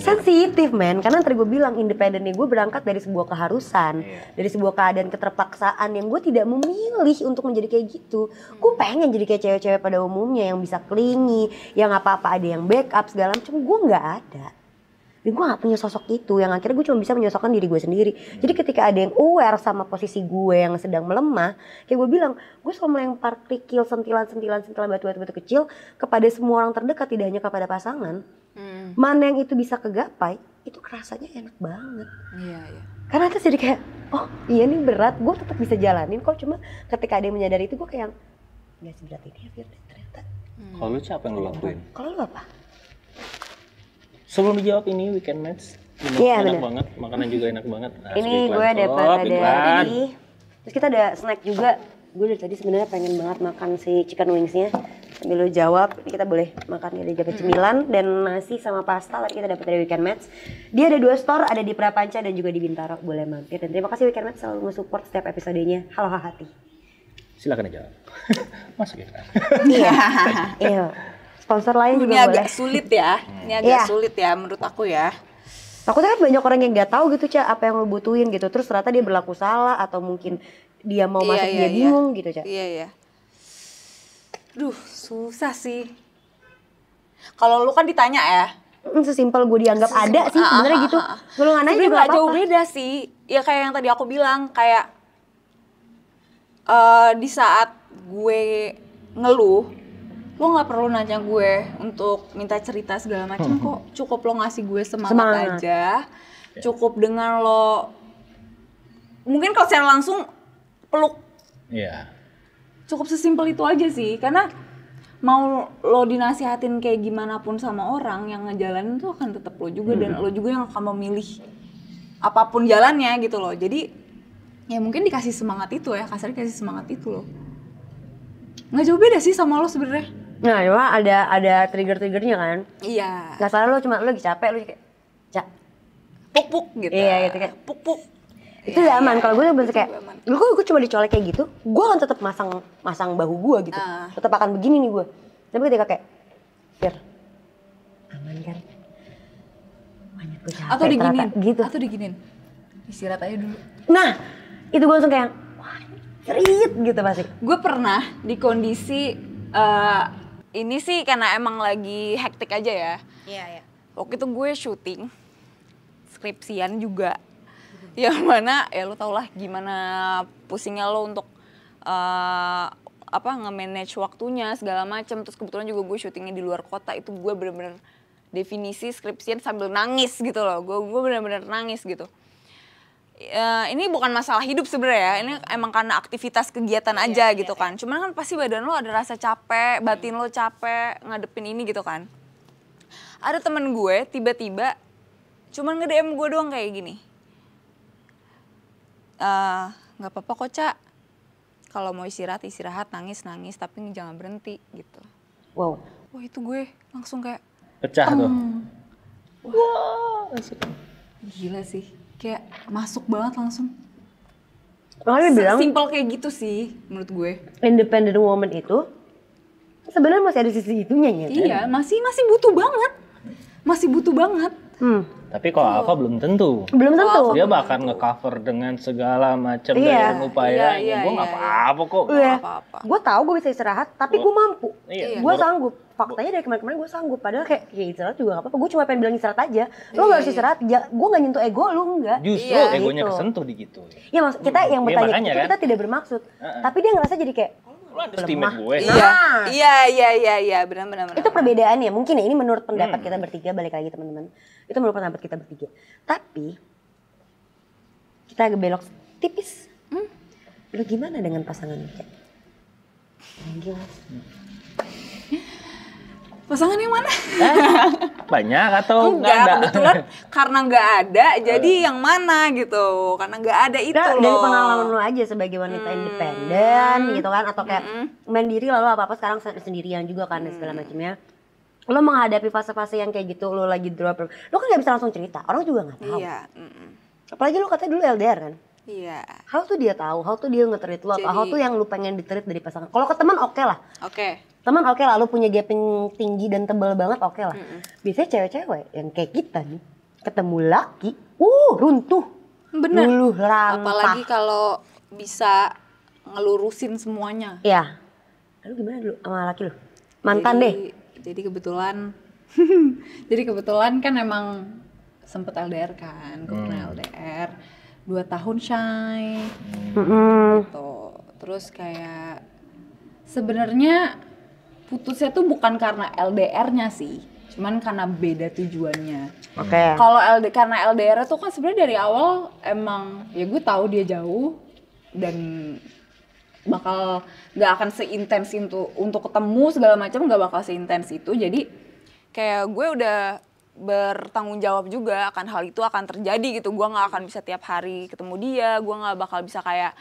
sensitif men karena tadi gue bilang independennya gue berangkat dari sebuah keharusan yeah. dari sebuah keadaan keterpaksaan yang gue tidak memilih untuk menjadi kayak gitu gue pengen jadi kayak cewek-cewek pada umumnya yang bisa klingi yang apa-apa ada yang backup segala macam gue nggak ada tapi gue gak punya sosok itu yang akhirnya gue cuma bisa menyosokkan diri gue sendiri hmm. jadi ketika ada yang aware sama posisi gue yang sedang melemah kayak gue bilang gue selalu melempar kerikil sentilan sentilan sentilan batu batu kecil kepada semua orang terdekat tidak hanya kepada pasangan hmm. mana yang itu bisa kegapai itu rasanya enak banget iya, iya. karena itu jadi kayak oh iya nih berat gue tetap bisa jalanin kok cuma ketika ada yang menyadari itu gue kayak nggak seberat ini ya ternyata hmm. kalau lu siapa yang lu lakuin kalau lu apa Sebelum dijawab ini weekend match. Iya, enak bener. banget, makanan juga enak banget. Nah, ini gue dapat oh, ada ini. Terus kita ada snack juga. Gue dari tadi sebenarnya pengen banget makan si chicken wingsnya. Sambil lo jawab, kita boleh makan dari jaga hmm. cemilan dan nasi sama pasta tadi kita dapat dari Weekend Match. Dia ada dua store, ada di Prapanca dan juga di Bintaro. Boleh mampir dan terima kasih Weekend Match selalu nge-support setiap episodenya. Halo hati. Silakan aja. Masuk ya. Iya. Iya sponsor lain juga ini agak sulit ya ini agak yeah. sulit ya menurut aku ya takutnya kan banyak orang yang nggak tahu gitu cah apa yang lo butuhin gitu terus ternyata dia berlaku salah atau mungkin dia mau yeah, masuk yeah, dia yeah. bingung gitu cah iya iya duh susah sih kalau lu kan ditanya ya mm, sesimpel gue dianggap sesimpel, ada sih ah, ah, sebenarnya ah, gitu lu nggak nanya juga gak jauh beda sih ya kayak yang tadi aku bilang kayak uh, di saat gue ngeluh lo nggak perlu nanya gue untuk minta cerita segala macam hmm. kok cukup lo ngasih gue semangat, semangat. aja ya. cukup dengan lo mungkin kalau secara langsung peluk yeah. cukup sesimpel itu aja sih karena mau lo dinasihatin kayak gimana pun sama orang yang ngejalanin tuh akan tetap lo juga hmm. dan lo juga yang akan memilih apapun jalannya gitu loh jadi ya mungkin dikasih semangat itu ya kasar dikasih semangat itu loh nggak jauh beda sih sama lo sebenarnya Nah, memang ada ada trigger-triggernya kan? Iya. Gak salah lo cuma lo lagi capek, lo kayak cak puk-puk gitu. Iya, gitu kayak puk-puk. Itu ya, aman. Iya, Kalau gue iya. bener kayak lu kok gue cuma dicolek kayak gitu, gue akan tetap masang masang bahu gue gitu. Ah. Tetap akan begini nih gue. Tapi ketika kayak Fir, aman kan? Banyak gue capek. Atau diginin. gitu. Atau diginin. Istirahat aja dulu. Nah, itu gue langsung kayak, wah, cerit gitu pasti. Gue pernah di kondisi uh, ini sih karena emang lagi hektik aja ya. Iya, iya. Waktu itu gue syuting skripsian juga. yang mana ya lu tau lah gimana pusingnya lo untuk uh, apa nge-manage waktunya segala macam terus kebetulan juga gue syutingnya di luar kota itu gue bener-bener definisi skripsian sambil nangis gitu loh gue gue bener-bener nangis gitu uh, ini bukan masalah hidup sebenarnya ya. Ini emang karena aktivitas kegiatan iya, aja yeah, gitu yeah, kan. Yeah. Cuman kan pasti badan lo ada rasa capek, batin lo capek ngadepin ini gitu kan. Ada temen gue tiba-tiba cuman nge-DM gue doang kayak gini. Uh, eh, gak apa-apa kok, Cak. Kalau mau istirahat, istirahat, nangis-nangis, tapi jangan berhenti gitu. Wow. Wah itu gue langsung kayak... Pecah tuh. Hmm. Wah. Wow. Gila sih kayak masuk banget langsung makanya bilang simpel kayak gitu sih menurut gue independent woman itu sebenarnya masih ada sisi itunya ya kan? iya masih masih butuh banget masih butuh banget. Hmm. Tapi kalau oh. belum tentu. Belum tentu. Dia bahkan ngecover dengan segala macam iya. daya upaya. Iya. Iya. gue iya, iya. nggak apa-apa kok. Iya. apa-apa. Gue tahu gue bisa istirahat, tapi gue mampu. Iya. iya. Gue sanggup. Faktanya dari kemarin-kemarin gue sanggup. Padahal kayak ya istirahat juga apa-apa. Gue cuma pengen bilang istirahat aja. Lo gak harus istirahat. Ya, gue nggak nyentuh ego lo nggak. Justru iya. egonya gitu. kesentuh di gitu. Ya maksud kita hmm. yang bertanya ya, kita, kan? kita tidak bermaksud. Uh-uh. Tapi dia ngerasa jadi kayak lu underestimate gue. Iya, nah. iya, iya, iya, iya, benar, benar, benar. Itu perbedaan ya, mungkin ya ini menurut pendapat hmm. kita bertiga, balik lagi teman-teman. Itu menurut pendapat kita bertiga. Tapi, kita agak belok tipis. Hmm? Lu gimana dengan pasangan lu? Yang gila. Hmm. Pasangan yang mana? Eh, banyak atau enggak Enggak, kebetulan karena enggak ada, jadi eh. yang mana gitu? Karena enggak ada itu nah, loh. Dari pengalaman lo aja sebagai wanita hmm. independen gitu kan, atau kayak hmm. mandiri lalu apa apa sekarang sendirian juga kan hmm. segala macamnya lo menghadapi fase-fase yang kayak gitu lo lagi drop lo kan gak bisa langsung cerita orang juga nggak tahu iya, apalagi lo katanya dulu LDR kan iya hal tuh dia tahu hal tuh dia ngeterit lo Jadi, hal tuh yang lo pengen diterit dari pasangan kalau ke teman oke okay lah oke okay teman oke okay, lalu punya gaping tinggi dan tebal banget oke okay lah. Mm -hmm. Biasanya cewek-cewek yang kayak kita nih ketemu laki, uh runtuh. Bener. Luluh Apalagi kalau bisa ngelurusin semuanya. ya Lalu gimana dulu sama laki lu? Mantan jadi, deh. Jadi kebetulan jadi kebetulan kan emang sempet LDR kan, gue hmm. LDR dua tahun shy, hmm. gitu. Terus kayak sebenarnya putusnya tuh bukan karena LDR-nya sih cuman karena beda tujuannya. Oke. Okay. Kalau LD karena LDR tuh kan sebenarnya dari awal emang ya gue tahu dia jauh dan bakal nggak akan seintens itu untuk ketemu segala macam nggak bakal seintens itu jadi kayak gue udah bertanggung jawab juga akan hal itu akan terjadi gitu gue nggak akan bisa tiap hari ketemu dia gue nggak bakal bisa kayak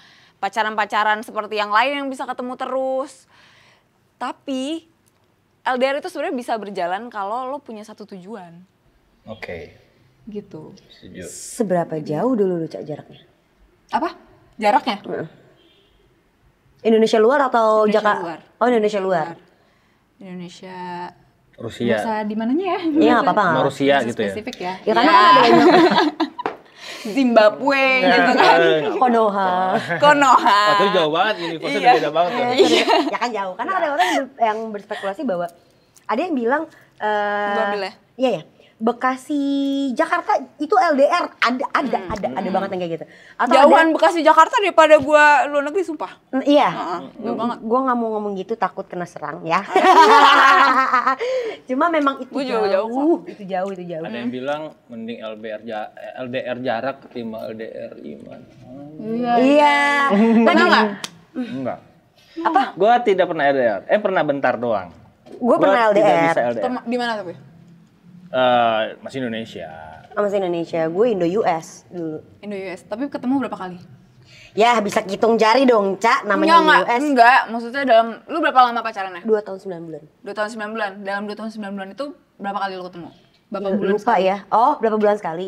pacaran-pacaran seperti yang lain yang bisa ketemu terus tapi LDR itu sebenarnya bisa berjalan kalau lo punya satu tujuan. Oke. Okay. Gitu. Sejur. Seberapa jauh dulu lu cak jaraknya? Apa? Jaraknya? Hmm. Indonesia luar atau Jakarta? Oh Indonesia luar. Indonesia Rusia. Bisa di mananya ya? Iya, apa-apa. Rusia gitu ya. Spesifik ya. Ya, ya. karena kan iya. ada Zimbabwe iya. gitu kan. Iya. Konoha. Konoha. Oh, ah, itu jauh banget universe iya. beda banget. Iya. Ya. ya kan jauh. Karena ada orang yang berspekulasi bahwa ada yang bilang eh uh, Iya ya. Bekasi, Jakarta itu LDR ada ada hmm. ada ada hmm. banget yang kayak gitu. Atau Jauhan ada, Bekasi Jakarta daripada gua luar negeri sumpah. Iya. Hmm. Gua nggak mau ngomong gitu takut kena serang ya. Cuma memang itu jauh, jauh, jauh, jauh itu jauh itu jauh. Ada yang bilang mending LBR jarak, LDR jarak ketimbang LDR iman. Iya. Iya. Pernah enggak? Enggak. Apa? Gua tidak pernah LDR. Eh pernah bentar doang. Gua, gua pernah LDR. LDR. Di mana tapi? Uh, masih Indonesia. Oh, masih Indonesia. Gue Indo US dulu. Indo US. Tapi ketemu berapa kali? Ya bisa hitung jari dong, Cak. Namanya Indo US. Enggak, maksudnya dalam lu berapa lama pacaran ya? Dua tahun sembilan bulan. Dua tahun sembilan bulan. Dalam dua tahun sembilan bulan itu berapa kali lu ketemu? Berapa ya, bulan? Lupa sekali? ya. Oh, berapa bulan sekali?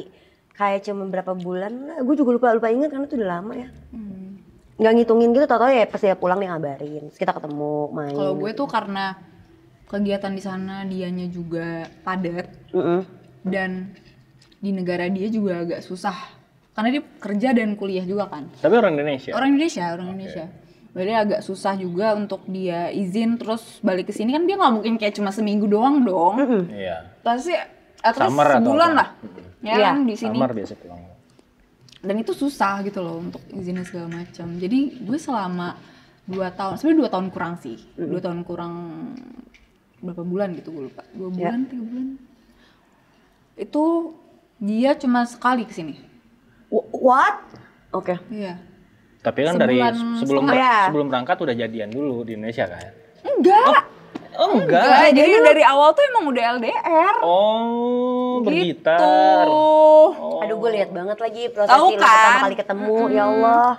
Kayak cuma berapa bulan? Nah, gue juga lupa lupa ingat karena itu udah lama ya. Hmm. Gak ngitungin gitu, tau-tau ya pas dia pulang nih ngabarin. kita ketemu, main. Kalau gue gitu. tuh karena kegiatan di sana dianya juga padat mm -hmm. dan di negara dia juga agak susah karena dia kerja dan kuliah juga kan tapi orang Indonesia orang Indonesia orang okay. Indonesia jadi agak susah juga untuk dia izin terus balik ke sini kan dia nggak mungkin kayak cuma seminggu doang dong mm -hmm. iya pasti atau Summer sebulan lah ya yeah. Kan, di sini biasa pulang dan itu susah gitu loh untuk izinnya segala macam jadi gue selama dua tahun sebenarnya dua tahun kurang sih dua tahun kurang berapa bulan gitu gue lupa dua ya. bulan ya. tiga bulan itu dia cuma sekali kesini what oke okay. iya tapi kan Sebulan dari sebelum ber ya. sebelum berangkat udah jadian dulu di Indonesia kan? Enggak. Oh, oh enggak. enggak. Jadi dari awal tuh emang udah LDR. Oh, gitu. Oh. Aduh gue lihat banget lagi prosesi kan? pertama kali ketemu, hmm. ya Allah.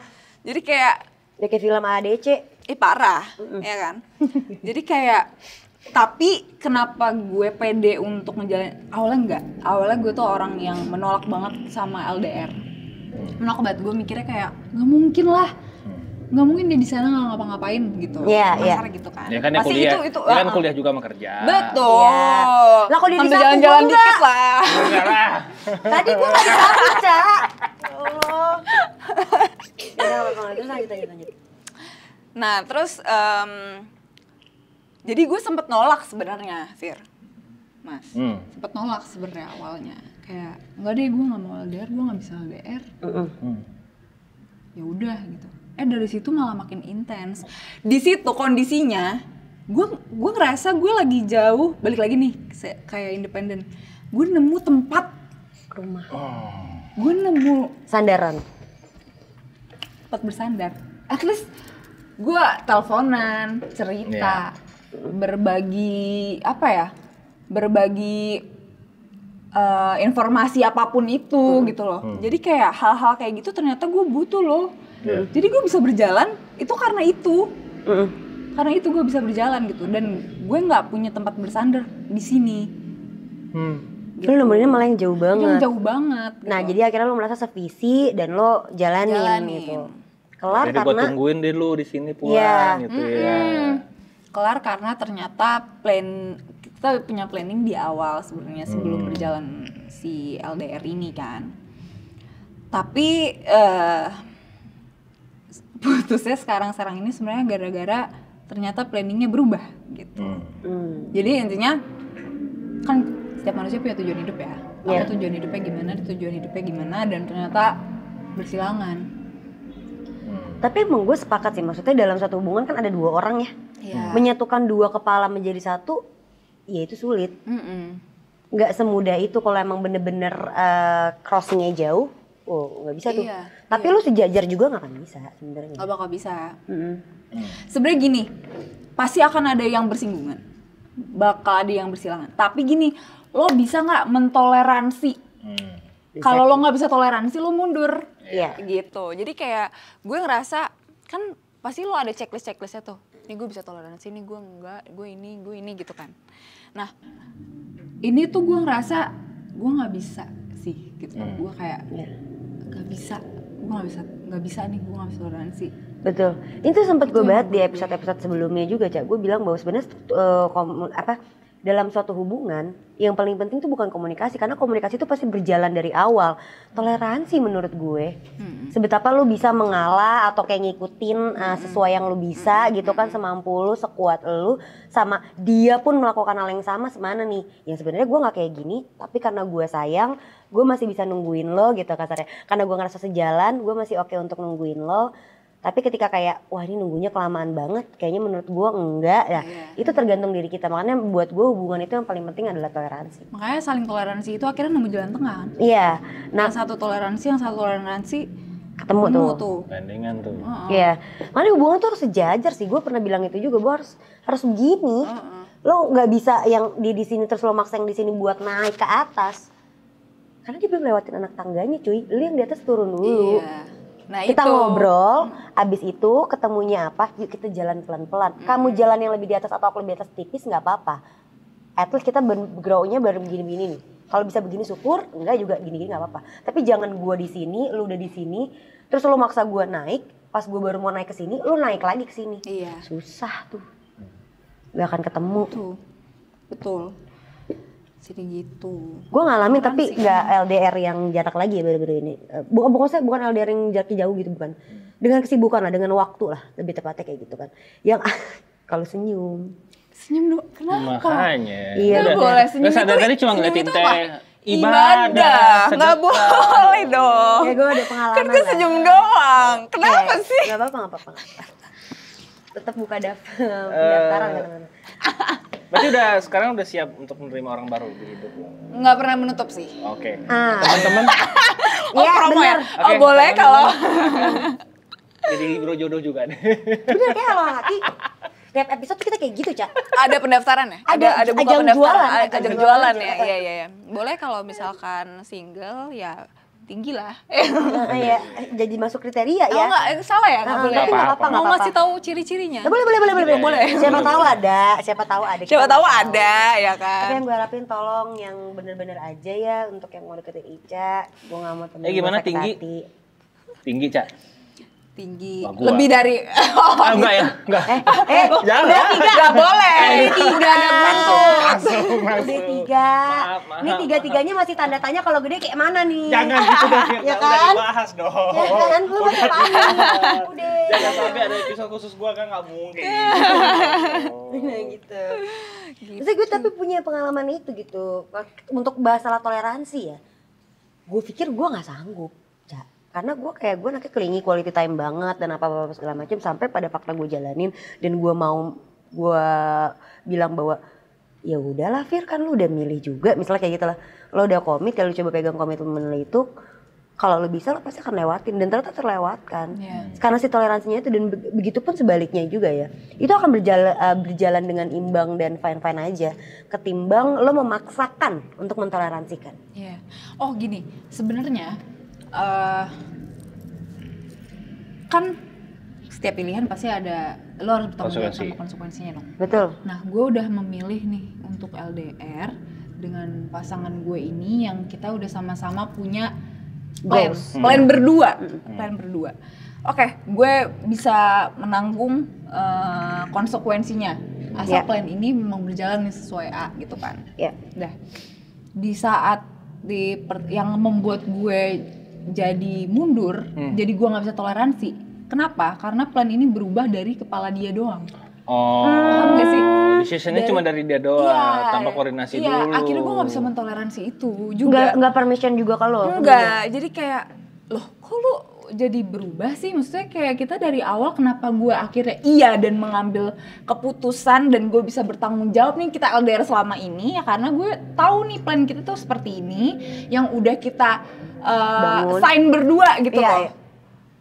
Jadi kayak ya kayak film ADC. Ih eh, parah, mm -hmm. ya kan? Jadi kayak tapi kenapa gue pede untuk ngejalan awalnya enggak awalnya gue tuh orang yang menolak banget sama LDR menolak banget gue mikirnya kayak nggak mungkin lah nggak mungkin dia di sana nggak ngapa-ngapain gitu yeah, iya. kasar yeah. gitu kan ya kan pasti kuliah, itu itu ya kan ah, ah. kuliah juga bekerja betul yeah. lah kalau di jalan-jalan dikit lah tadi gue nggak bisa cak ya, terus lanjut lanjut nah terus um, jadi gue sempet nolak sebenarnya, Fir. Mas, hmm. sempet nolak sebenarnya awalnya. Kayak nggak deh, gue nggak mau LDR, gue nggak bisa LDR. Hmm. Ya udah gitu. Eh dari situ malah makin intens. Di situ kondisinya, gue gue ngerasa gue lagi jauh. Balik lagi nih, kayak independen. Gue nemu tempat rumah. Oh. Gue nemu sandaran. Tempat bersandar. At least gue teleponan, cerita. Yeah berbagi apa ya berbagi uh, informasi apapun itu hmm. gitu loh hmm. jadi kayak hal-hal kayak gitu ternyata gue butuh loh yeah. jadi gue bisa berjalan itu karena itu hmm. karena itu gue bisa berjalan gitu dan gue nggak punya tempat bersandar di sini hmm. Gitu. Lu nemuinnya malah yang jauh banget. Yang jauh banget. Gitu. Nah, jadi akhirnya lo merasa sevisi dan lo jalanin, jalanin. gitu. Kelar Jadi karena gua tungguin deh lo di sini pulang yeah. gitu mm -hmm. ya kelar karena ternyata plan kita punya planning di awal sebenarnya sebelum hmm. berjalan si LDR ini kan. Tapi uh, putusnya sekarang-sekarang ini sebenarnya gara-gara ternyata planningnya berubah gitu. Hmm. hmm. Jadi intinya kan setiap manusia punya tujuan hidup ya. Yeah. Apa iya. tujuan hidupnya gimana, tujuan hidupnya gimana dan ternyata bersilangan tapi emang gue sepakat sih maksudnya dalam satu hubungan kan ada dua orang ya yeah. menyatukan dua kepala menjadi satu ya itu sulit mm -mm. semudah itu kalau emang bener-bener uh, eh, crossingnya jauh oh nggak bisa tuh iya, tapi iya. lu sejajar juga nggak akan bisa sebenarnya nggak bakal bisa mm -hmm. sebenarnya gini pasti akan ada yang bersinggungan bakal ada yang bersilangan tapi gini lo bisa nggak mentoleransi hmm. kalau lo nggak bisa toleransi lo mundur Iya. Yeah. Gitu. Jadi kayak gue ngerasa kan pasti lo ada checklist checklistnya tuh. Ini gue bisa toleransi, ini gue enggak, gue ini, gue ini gitu kan. Nah, ini tuh gue ngerasa gue nggak bisa sih gitu. Hmm. Gue kayak iya. nggak bisa, gue nggak bisa, nggak bisa nih, gue nggak bisa toleransi. Betul. Itu sempat gue bahas di episode-episode sebelumnya juga, Cak. Gue bilang bahwa sebenarnya uh, apa dalam suatu hubungan yang paling penting itu bukan komunikasi karena komunikasi itu pasti berjalan dari awal toleransi menurut gue hmm. sebetapa lu bisa mengalah atau kayak ngikutin uh, sesuai yang lu bisa hmm. gitu kan semampu lu sekuat lu sama dia pun melakukan hal yang sama semana nih yang sebenarnya gue nggak kayak gini tapi karena gue sayang gue masih bisa nungguin lo gitu kasarnya karena gue ngerasa sejalan gue masih oke okay untuk nungguin lo tapi ketika kayak wah ini nunggunya kelamaan banget kayaknya menurut gue enggak nah, ya yeah. itu tergantung diri kita makanya buat gue hubungan itu yang paling penting adalah toleransi makanya saling toleransi itu akhirnya nemu jalan tengah iya yeah. nah yang satu toleransi yang satu toleransi ketemu, tuh. tuh tuh iya uh-uh. yeah. makanya hubungan tuh harus sejajar sih gue pernah bilang itu juga gue harus harus begini uh-uh. lo nggak bisa yang di di sini terus lo maksa yang di sini buat naik ke atas karena dia belum lewatin anak tangganya cuy lu yang di atas turun dulu yeah Nah, kita itu. ngobrol, hmm. abis itu ketemunya apa? Yuk kita jalan pelan-pelan. Hmm. Kamu jalan yang lebih di atas atau aku lebih di atas tipis nggak apa-apa. At least kita grow-nya baru begini-begini nih. Kalau bisa begini syukur, enggak juga gini-gini nggak apa-apa. Tapi jangan gua di sini, lu udah di sini, terus lu maksa gua naik, pas gua baru mau naik ke sini, lu naik lagi ke sini. Iya. Susah tuh. Gak akan ketemu. Betul. Betul jadi gitu gue ngalamin tapi nggak LDR yang jarak lagi ya baru-baru ini eh, bukan bukan saya bukan LDR yang jarak jauh gitu bukan hmm. dengan kesibukan lah dengan waktu lah lebih tepatnya kayak gitu kan yang ah, kalau senyum senyum dulu kenapa makanya iya nggak boleh senyum sadar tadi cuma ngeliatin teh ibadah, nggak boleh dong. Ya gue ada pengalaman. Kan gue senyum doang. Kenapa sih? nggak apa-apa, nggak apa-apa. Tetap buka daftar, pendaftaran uh, eh. kan teman-teman. Berarti udah sekarang udah siap untuk menerima orang baru di hidup lo? Nggak pernah menutup sih. Oke. Okay. Ah. Teman-teman. Iya, oh ya, promo ya? Okay, oh boleh kalau. Jadi bro jodoh juga nih. Bener kayak halo hati. Tiap episode kita kayak gitu, Cak. Ada pendaftaran ya? Ada ada, buka pendaftaran, ada ajang, jualan, jualan ya. Iya iya iya. Boleh kalau misalkan single ya tinggi lah. eh, ya, jadi masuk kriteria oh, ya. Enggak, eh, salah ya, enggak ah, nah, boleh. Tapi enggak apa-apa, Mau ngasih tahu ciri-cirinya. Nah, boleh, boleh, boleh, boleh, boleh. Siapa tahu ada, siapa tahu ada. Siapa tahu ada, ya kan. Tapi yang gue harapin tolong yang bener-bener aja ya untuk yang mau deketin Ica, gue nggak mau temen Eh gimana tinggi? Tinggi, Cak tinggi Wah, lebih dari oh, ah, enggak ya gitu. enggak eh, eh jangan udah tiga enggak boleh eh, tiga langsung udah tiga maaf, maaf, ini tiga tiganya masih tanda tanya kalau gede kayak mana nih jangan gitu ya kan dibahas dong ya kan lu udah udah jangan sampai ada episode khusus gue kan nggak mungkin nah, oh. gitu gitu gitu. gue tapi punya pengalaman itu gitu untuk bahas salah toleransi ya gue pikir gue nggak sanggup karena gue kayak gue nanti kelingi quality time banget dan apa apa segala macam sampai pada fakta gue jalanin dan gue mau gue bilang bahwa ya udahlah Fir kan lu udah milih juga misalnya kayak gitu lah lo udah komit ya lu coba pegang komitmen lo itu kalau lo bisa lo pasti akan lewatin dan ternyata terlewatkan yeah. karena si toleransinya itu dan begitu pun sebaliknya juga ya itu akan berjalan eh, berjalan dengan imbang dan fine fine aja ketimbang lo memaksakan untuk mentoleransikan yeah. oh gini sebenarnya uh, kan setiap pilihan pasti ada lo harus bertanggung jawab sama konsekuensinya dong. Betul. Nah, gue udah memilih nih untuk LDR dengan pasangan gue ini yang kita udah sama-sama punya plan, hmm. plan berdua, hmm. plan berdua. Oke, okay, gue bisa menanggung uh, konsekuensinya asal yeah. plan ini memang berjalan nih sesuai A gitu kan. Iya. Yeah. di saat di yang membuat gue jadi mundur, hmm. jadi gua nggak bisa toleransi. Kenapa? Karena plan ini berubah dari kepala dia doang. Oh, paham gak sih? Decisionnya cuma dari dia doang, iya, tanpa koordinasi iya, dulu. akhirnya gua gak bisa mentoleransi itu juga. Gak, gak permission juga kalau. Enggak, jadi kayak, loh kok lu jadi berubah sih? Maksudnya kayak kita dari awal kenapa gue akhirnya iya dan mengambil keputusan dan gue bisa bertanggung jawab nih kita LDR selama ini ya karena gue tahu nih plan kita tuh seperti ini yang udah kita uh, sign berdua gitu iya, loh. iya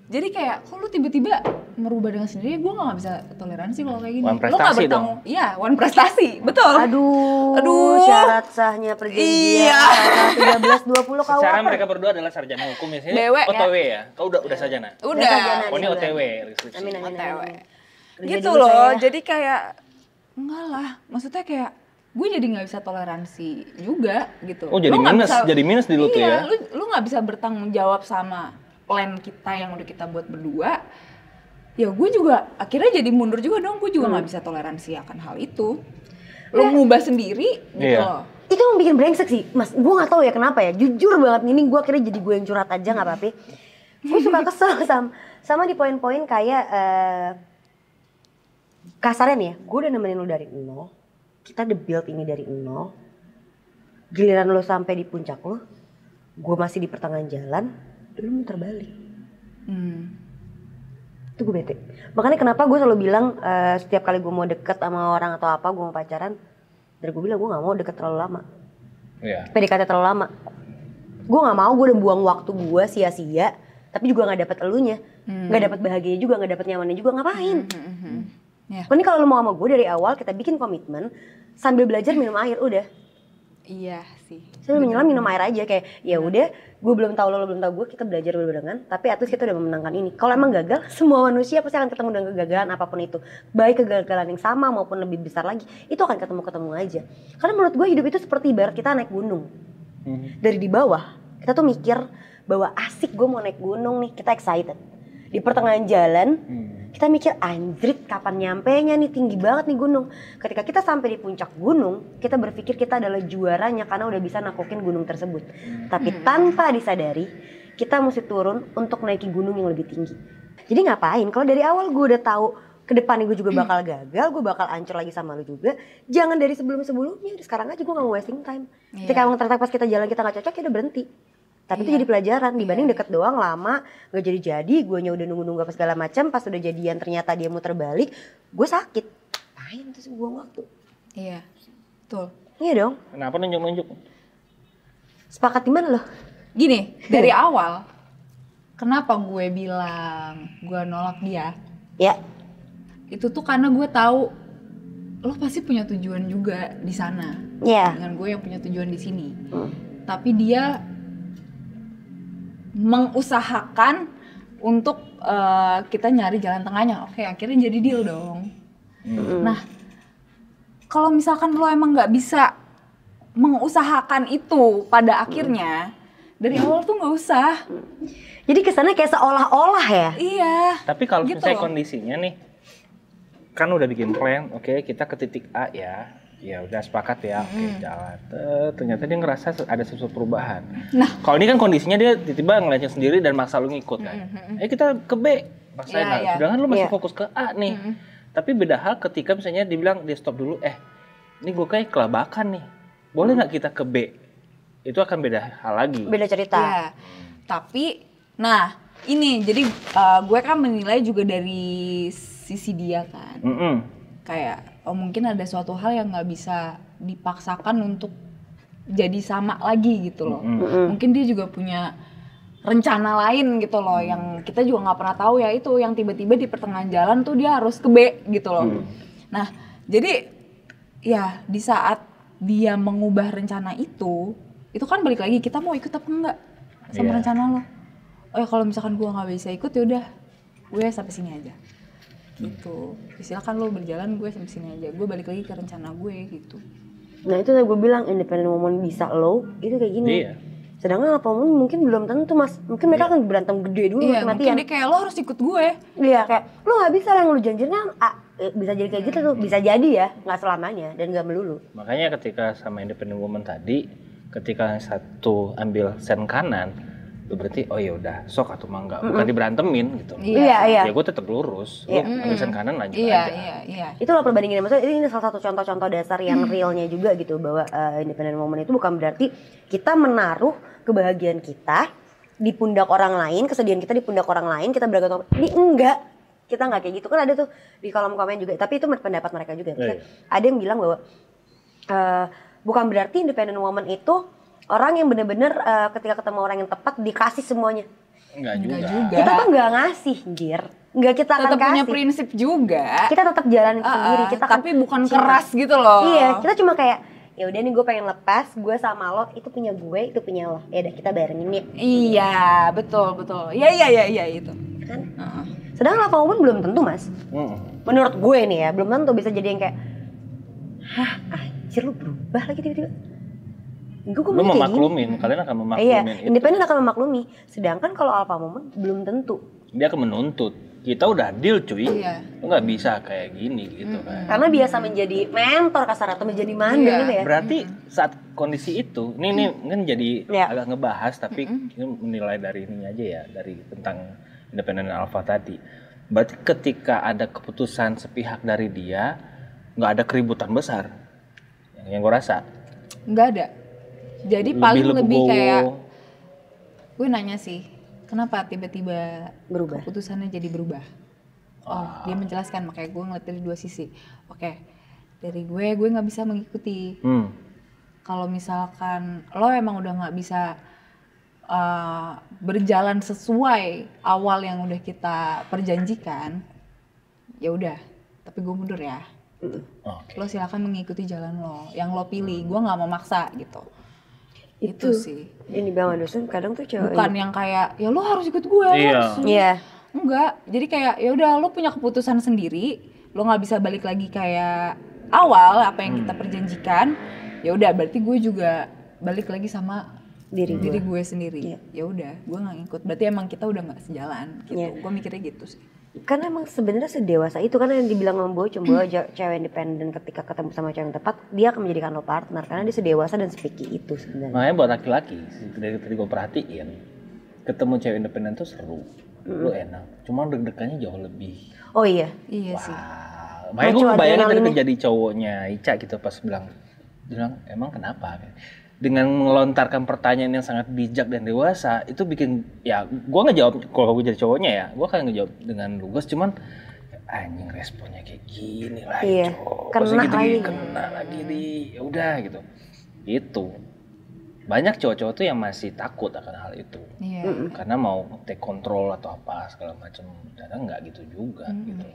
jadi kayak kok lu tiba-tiba merubah dengan sendiri, gue gak bisa toleransi kalau kayak gini one prestasi lu gak bertanggung dong. iya one prestasi betul aduh aduh syarat sahnya perjanjian iya dua puluh kau secara mereka berdua adalah sarjana hukum ya Dewe, OTW ya. ya kau udah udah sarjana udah sarjana, oh, ini OTW amin amin, OTW. Amin. gitu loh saya. jadi kayak enggak lah maksudnya kayak gue jadi nggak bisa toleransi juga gitu. Oh jadi lu minus, bisa, jadi minus di lu iya, tuh ya? Lu lu nggak bisa bertanggung jawab sama plan kita yang udah kita buat berdua ya gue juga akhirnya jadi mundur juga dong gue juga hmm. nggak hmm. bisa toleransi akan hal itu lo ya. ngubah sendiri gitu iya. itu yang bikin brengsek sih mas gue nggak tahu ya kenapa ya jujur banget ini gue akhirnya jadi gue yang curhat aja nggak apa-apa gue suka kesel sama sama di poin-poin kayak uh, eh, kasarnya nih ya gue udah nemenin lo dari nol kita the build ini dari nol giliran lo sampai di puncak lo gue masih di pertengahan jalan tapi lu muter balik hmm. itu gue bete makanya kenapa gue selalu bilang uh, setiap kali gue mau deket sama orang atau apa gue mau pacaran dari gue bilang gue nggak mau deket terlalu lama yeah. PDKT terlalu lama gue nggak mau gue udah buang waktu gue sia-sia tapi juga nggak dapat elunya hmm. nggak hmm. dapat bahagia juga nggak dapat nyamannya juga ngapain hmm. Hmm. hmm, hmm. Yeah. Iya. kalau lu mau sama gue dari awal kita bikin komitmen sambil belajar minum air udah Iya sih. Saya menyelam minum air aja kayak ya iya. udah, gue belum tahu lo, belum tahu gue, kita belajar berbarengan. Tapi atus kita udah memenangkan ini. Kalau emang gagal, semua manusia pasti akan ketemu dengan kegagalan apapun itu, baik kegagalan yang sama maupun lebih besar lagi, itu akan ketemu-ketemu aja. Karena menurut gue hidup itu seperti ibarat kita naik gunung. Hmm. Dari di bawah kita tuh mikir bahwa asik gue mau naik gunung nih, kita excited. Di pertengahan jalan. Hmm kita mikir anjrit kapan nyampe nya nih tinggi banget nih gunung ketika kita sampai di puncak gunung kita berpikir kita adalah juaranya karena udah bisa nakokin gunung tersebut tapi hmm. tanpa disadari kita mesti turun untuk naiki gunung yang lebih tinggi jadi ngapain kalau dari awal gue udah tahu ke depan gue juga bakal hmm. gagal, gue bakal ancur lagi sama lu juga. Jangan dari sebelum-sebelumnya, sekarang aja gue gak wasting time. Yeah. Ketika iya. emang ternyata pas kita jalan kita gak cocok, ya udah berhenti tapi iya. itu jadi pelajaran dibanding iya, deket doang lama gak jadi jadi gue udah nunggu nunggu apa segala macam pas udah jadian ternyata dia muter balik gue sakit ngapain terus buang waktu iya betul iya dong kenapa nunjuk nunjuk sepakat di mana loh gini dari awal kenapa gue bilang gue nolak dia ya itu tuh karena gue tahu lo pasti punya tujuan juga di sana yeah. dengan gue yang punya tujuan di sini hmm. tapi dia mengusahakan untuk uh, kita nyari jalan tengahnya. Oke, akhirnya jadi deal dong. Hmm. Nah, kalau misalkan lo emang nggak bisa mengusahakan itu pada hmm. akhirnya dari awal tuh nggak usah. Jadi kesannya kayak seolah-olah ya. Iya. Tapi kalau gitu misalnya loh. kondisinya nih, kan udah bikin plan, oke okay, kita ke titik A ya ya udah sepakat ya oke jalan ternyata dia ngerasa ada sesuatu perubahan nah kalau ini kan kondisinya dia tiba-tiba ngelenceng sendiri dan maksa lu ngikut kan hmm eh kita ke B maksain yeah, ya, yeah. sedangkan lu masih yeah. fokus ke A nih hmm tapi beda hal ketika misalnya dibilang dia stop dulu eh ini gue kayak kelabakan nih boleh mm. nggak hmm kita ke B itu akan beda hal lagi beda cerita ya. tapi nah ini jadi uh, eh, gue kan menilai juga dari sisi dia kan mm -mm kayak oh mungkin ada suatu hal yang nggak bisa dipaksakan untuk jadi sama lagi gitu loh. Mm-hmm. Mungkin dia juga punya rencana lain gitu loh yang kita juga nggak pernah tahu ya itu yang tiba-tiba di pertengahan jalan tuh dia harus ke B gitu loh. Mm. Nah, jadi ya di saat dia mengubah rencana itu, itu kan balik lagi kita mau ikut apa enggak sama yeah. rencana lo. Oh ya kalau misalkan gua nggak bisa ikut ya udah gue sampai sini aja Hmm. gitu silakan lo berjalan gue sampai sini aja gue balik lagi ke rencana gue gitu nah itu gue bilang independen woman bisa lo itu kayak gini iya. sedangkan apa mungkin belum tentu mas mungkin mereka iya. akan berantem gede dulu iya, mati mungkin dia kayak lo harus ikut gue iya kayak lo nggak bisa yang lo janjinya ah, eh, bisa jadi kayak gitu tuh bisa jadi ya nggak selamanya dan nggak melulu makanya ketika sama independen woman tadi ketika satu ambil sen kanan berarti oh ya udah sok atau mangga bukan mm -mm. diberantemin gitu iya iya, iya. ya gue tetap lurus yeah. lu mm -mm. kanan lanjut yeah, aja iya iya itu lo perbandingin maksudnya ini salah satu contoh-contoh dasar yang mm. realnya juga gitu bahwa uh, independent woman itu bukan berarti kita menaruh kebahagiaan kita di pundak orang lain kesedihan kita di pundak orang lain kita beragam ini enggak kita nggak kayak gitu kan ada tuh di kolom komen juga tapi itu pendapat mereka juga yeah. Iya. ada yang bilang bahwa uh, bukan berarti independent woman itu orang yang bener-bener uh, ketika ketemu orang yang tepat dikasih semuanya. Enggak juga. juga. Ya, kita tuh enggak ngasih, Gir. Enggak kita tetap akan tetap punya prinsip juga. Kita tetap jalanin uh, sendiri. Ah, kita tapi kan bukan keras gitu loh. Iya, kita cuma kayak ya udah nih gue pengen lepas gue sama lo itu punya gue itu punya lo ya udah kita barengin nih. iya betul betul iya iya iya iya itu kan uh. sedangkan lava woman belum tentu mas hmm. menurut gue nih ya belum tentu bisa jadi yang kayak hah anjir lu berubah lagi tiba-tiba gue mau maklumin, memaklumin kalian akan iya, memaklumin iya itu. independen akan memaklumi sedangkan kalau alpha moment belum tentu dia akan menuntut kita udah deal cuy iya. nggak bisa kayak gini gitu hmm. kan karena biasa menjadi mentor kasar atau menjadi mandor iya. gitu ya berarti hmm. saat kondisi itu ini ini hmm. kan jadi ya. agak ngebahas tapi hmm. ini menilai dari ini aja ya dari tentang independen alpha tadi berarti ketika ada keputusan sepihak dari dia nggak ada keributan besar yang gue rasa nggak ada jadi lebih paling lebih, lebih kayak gue nanya sih, kenapa tiba-tiba berubah? Keputusannya jadi berubah. Oh, ah. dia menjelaskan makanya gue ngeliat dari dua sisi. Oke, dari gue gue nggak bisa mengikuti. Hmm. Kalau misalkan lo emang udah nggak bisa uh, berjalan sesuai awal yang udah kita perjanjikan, ya udah. Tapi gue mundur ya. Okay. Lo silakan mengikuti jalan lo, yang lo pilih. Hmm. Gue nggak mau maksa gitu itu, sih ini bilang dosen kadang tuh cewek bukan yang kayak ya lo harus ikut gue iya harus kan? iya. enggak jadi kayak ya udah lo punya keputusan sendiri lo nggak bisa balik lagi kayak awal apa yang kita hmm. perjanjikan ya udah berarti gue juga balik lagi sama diri gue. diri gue sendiri iya. ya udah gue nggak ikut berarti emang kita udah nggak sejalan gitu iya. gue mikirnya gitu sih karena emang sebenarnya sedewasa itu karena yang dibilang sama Boy cewek independen ketika ketemu sama cewek yang tepat dia akan menjadikan lo partner karena dia sedewasa dan sepiki itu sebenarnya makanya buat laki-laki dari tadi gue perhatiin ketemu cewek independen tuh seru mm. lo enak cuma deg-degannya jauh lebih oh iya iya Wah. sih makanya gue bayangin tadi jadi cowoknya Ica gitu pas bilang bilang emang kenapa dengan melontarkan pertanyaan yang sangat bijak dan dewasa itu bikin ya gue nggak jawab kalau gue jadi cowoknya ya gue kan ngejawab dengan lugas cuman anjing responnya kayak gini lah iya. Cowok. kena gitu, iya, lagi gini, kena lagi di ya udah gitu itu banyak cowok-cowok tuh yang masih takut akan hal itu iya. karena mau take control atau apa segala macam kadang nggak gitu juga mm -hmm. gitu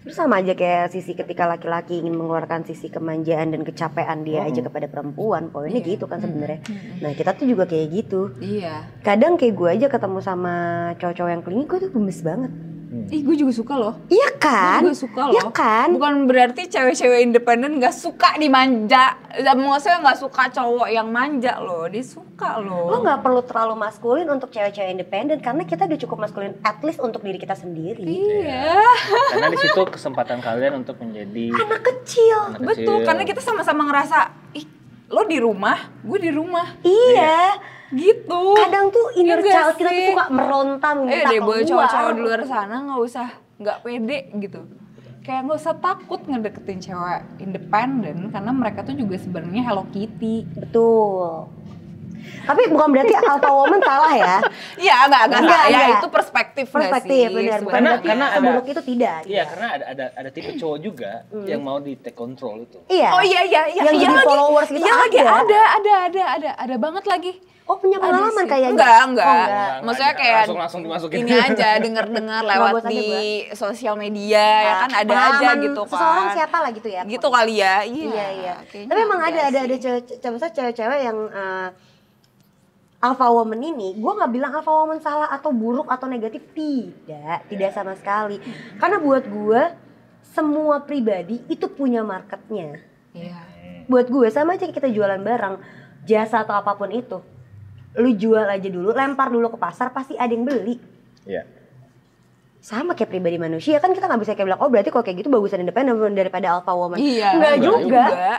Terus sama aja kayak sisi ketika laki-laki ingin mengeluarkan sisi kemanjaan dan kecapean dia aja kepada perempuan, poinnya yeah. gitu kan sebenarnya. Mm Nah kita tuh juga kayak gitu. Iya. Yeah. Kadang kayak gue aja ketemu sama cowok-cowok yang klingi, gue tuh gemes banget. Hmm. Ih, gue juga suka loh. Iya kan? Gue suka iya loh. Iya kan? Bukan berarti cewek-cewek independen gak suka dimanja. Maksudnya gak suka cowok yang manja loh. Dia suka loh. Lo gak perlu terlalu maskulin untuk cewek-cewek independen. Karena kita udah cukup maskulin at least untuk diri kita sendiri. Iya. iya. karena di situ kesempatan kalian untuk menjadi... Anak kecil. Anak kecil. Betul, karena kita sama-sama ngerasa... Ih, lo di rumah, gue di rumah. Iya. iya gitu kadang tuh inner ya child kita tuh suka meronta eh, gitu, eh, deh, keluar cowok-cowok di luar sana nggak usah nggak pede gitu kayak nggak usah takut ngedeketin cewek independen karena mereka tuh juga sebenarnya Hello Kitty betul tapi bukan berarti alpha woman salah ya. Iya, enggak, ya, enggak, enggak, enggak, ya, itu perspektif Perspektif, sih, benar. Bukan karena, karena seburuk itu tidak. Gitu. Iya, ya. karena ada, ada, ada tipe cowok juga hmm. yang mau di take control itu. Iya. Oh iya, iya. iya yang iya, jadi lagi, followers gitu iya, ada. Iya, ada, ada, ada, ada, ada banget lagi. Oh punya pengalaman kayaknya? Enggak, enggak. Oh, enggak. Maksudnya kayak langsung langsung dimasukin. Ini aja denger-dengar lewat di sosial media nah, ya kan ada aja gitu kan. Seseorang siapa lah gitu ya. Gitu kali ya. Iya, iya. iya. Tapi emang ada ada ada cewek-cewek yang eh, alpha woman ini gue nggak bilang alpha woman salah atau buruk atau negatif tidak tidak iya. sama sekali karena buat gue semua pribadi itu punya marketnya yeah. buat gue sama aja kita jualan barang jasa atau apapun itu lu jual aja dulu lempar dulu ke pasar pasti ada yang beli Iya. sama kayak pribadi manusia kan kita nggak bisa kayak bilang oh berarti kalau kayak gitu bagusan independen daripada alpha woman iya, yeah. nggak iya, juga, juga. Iya.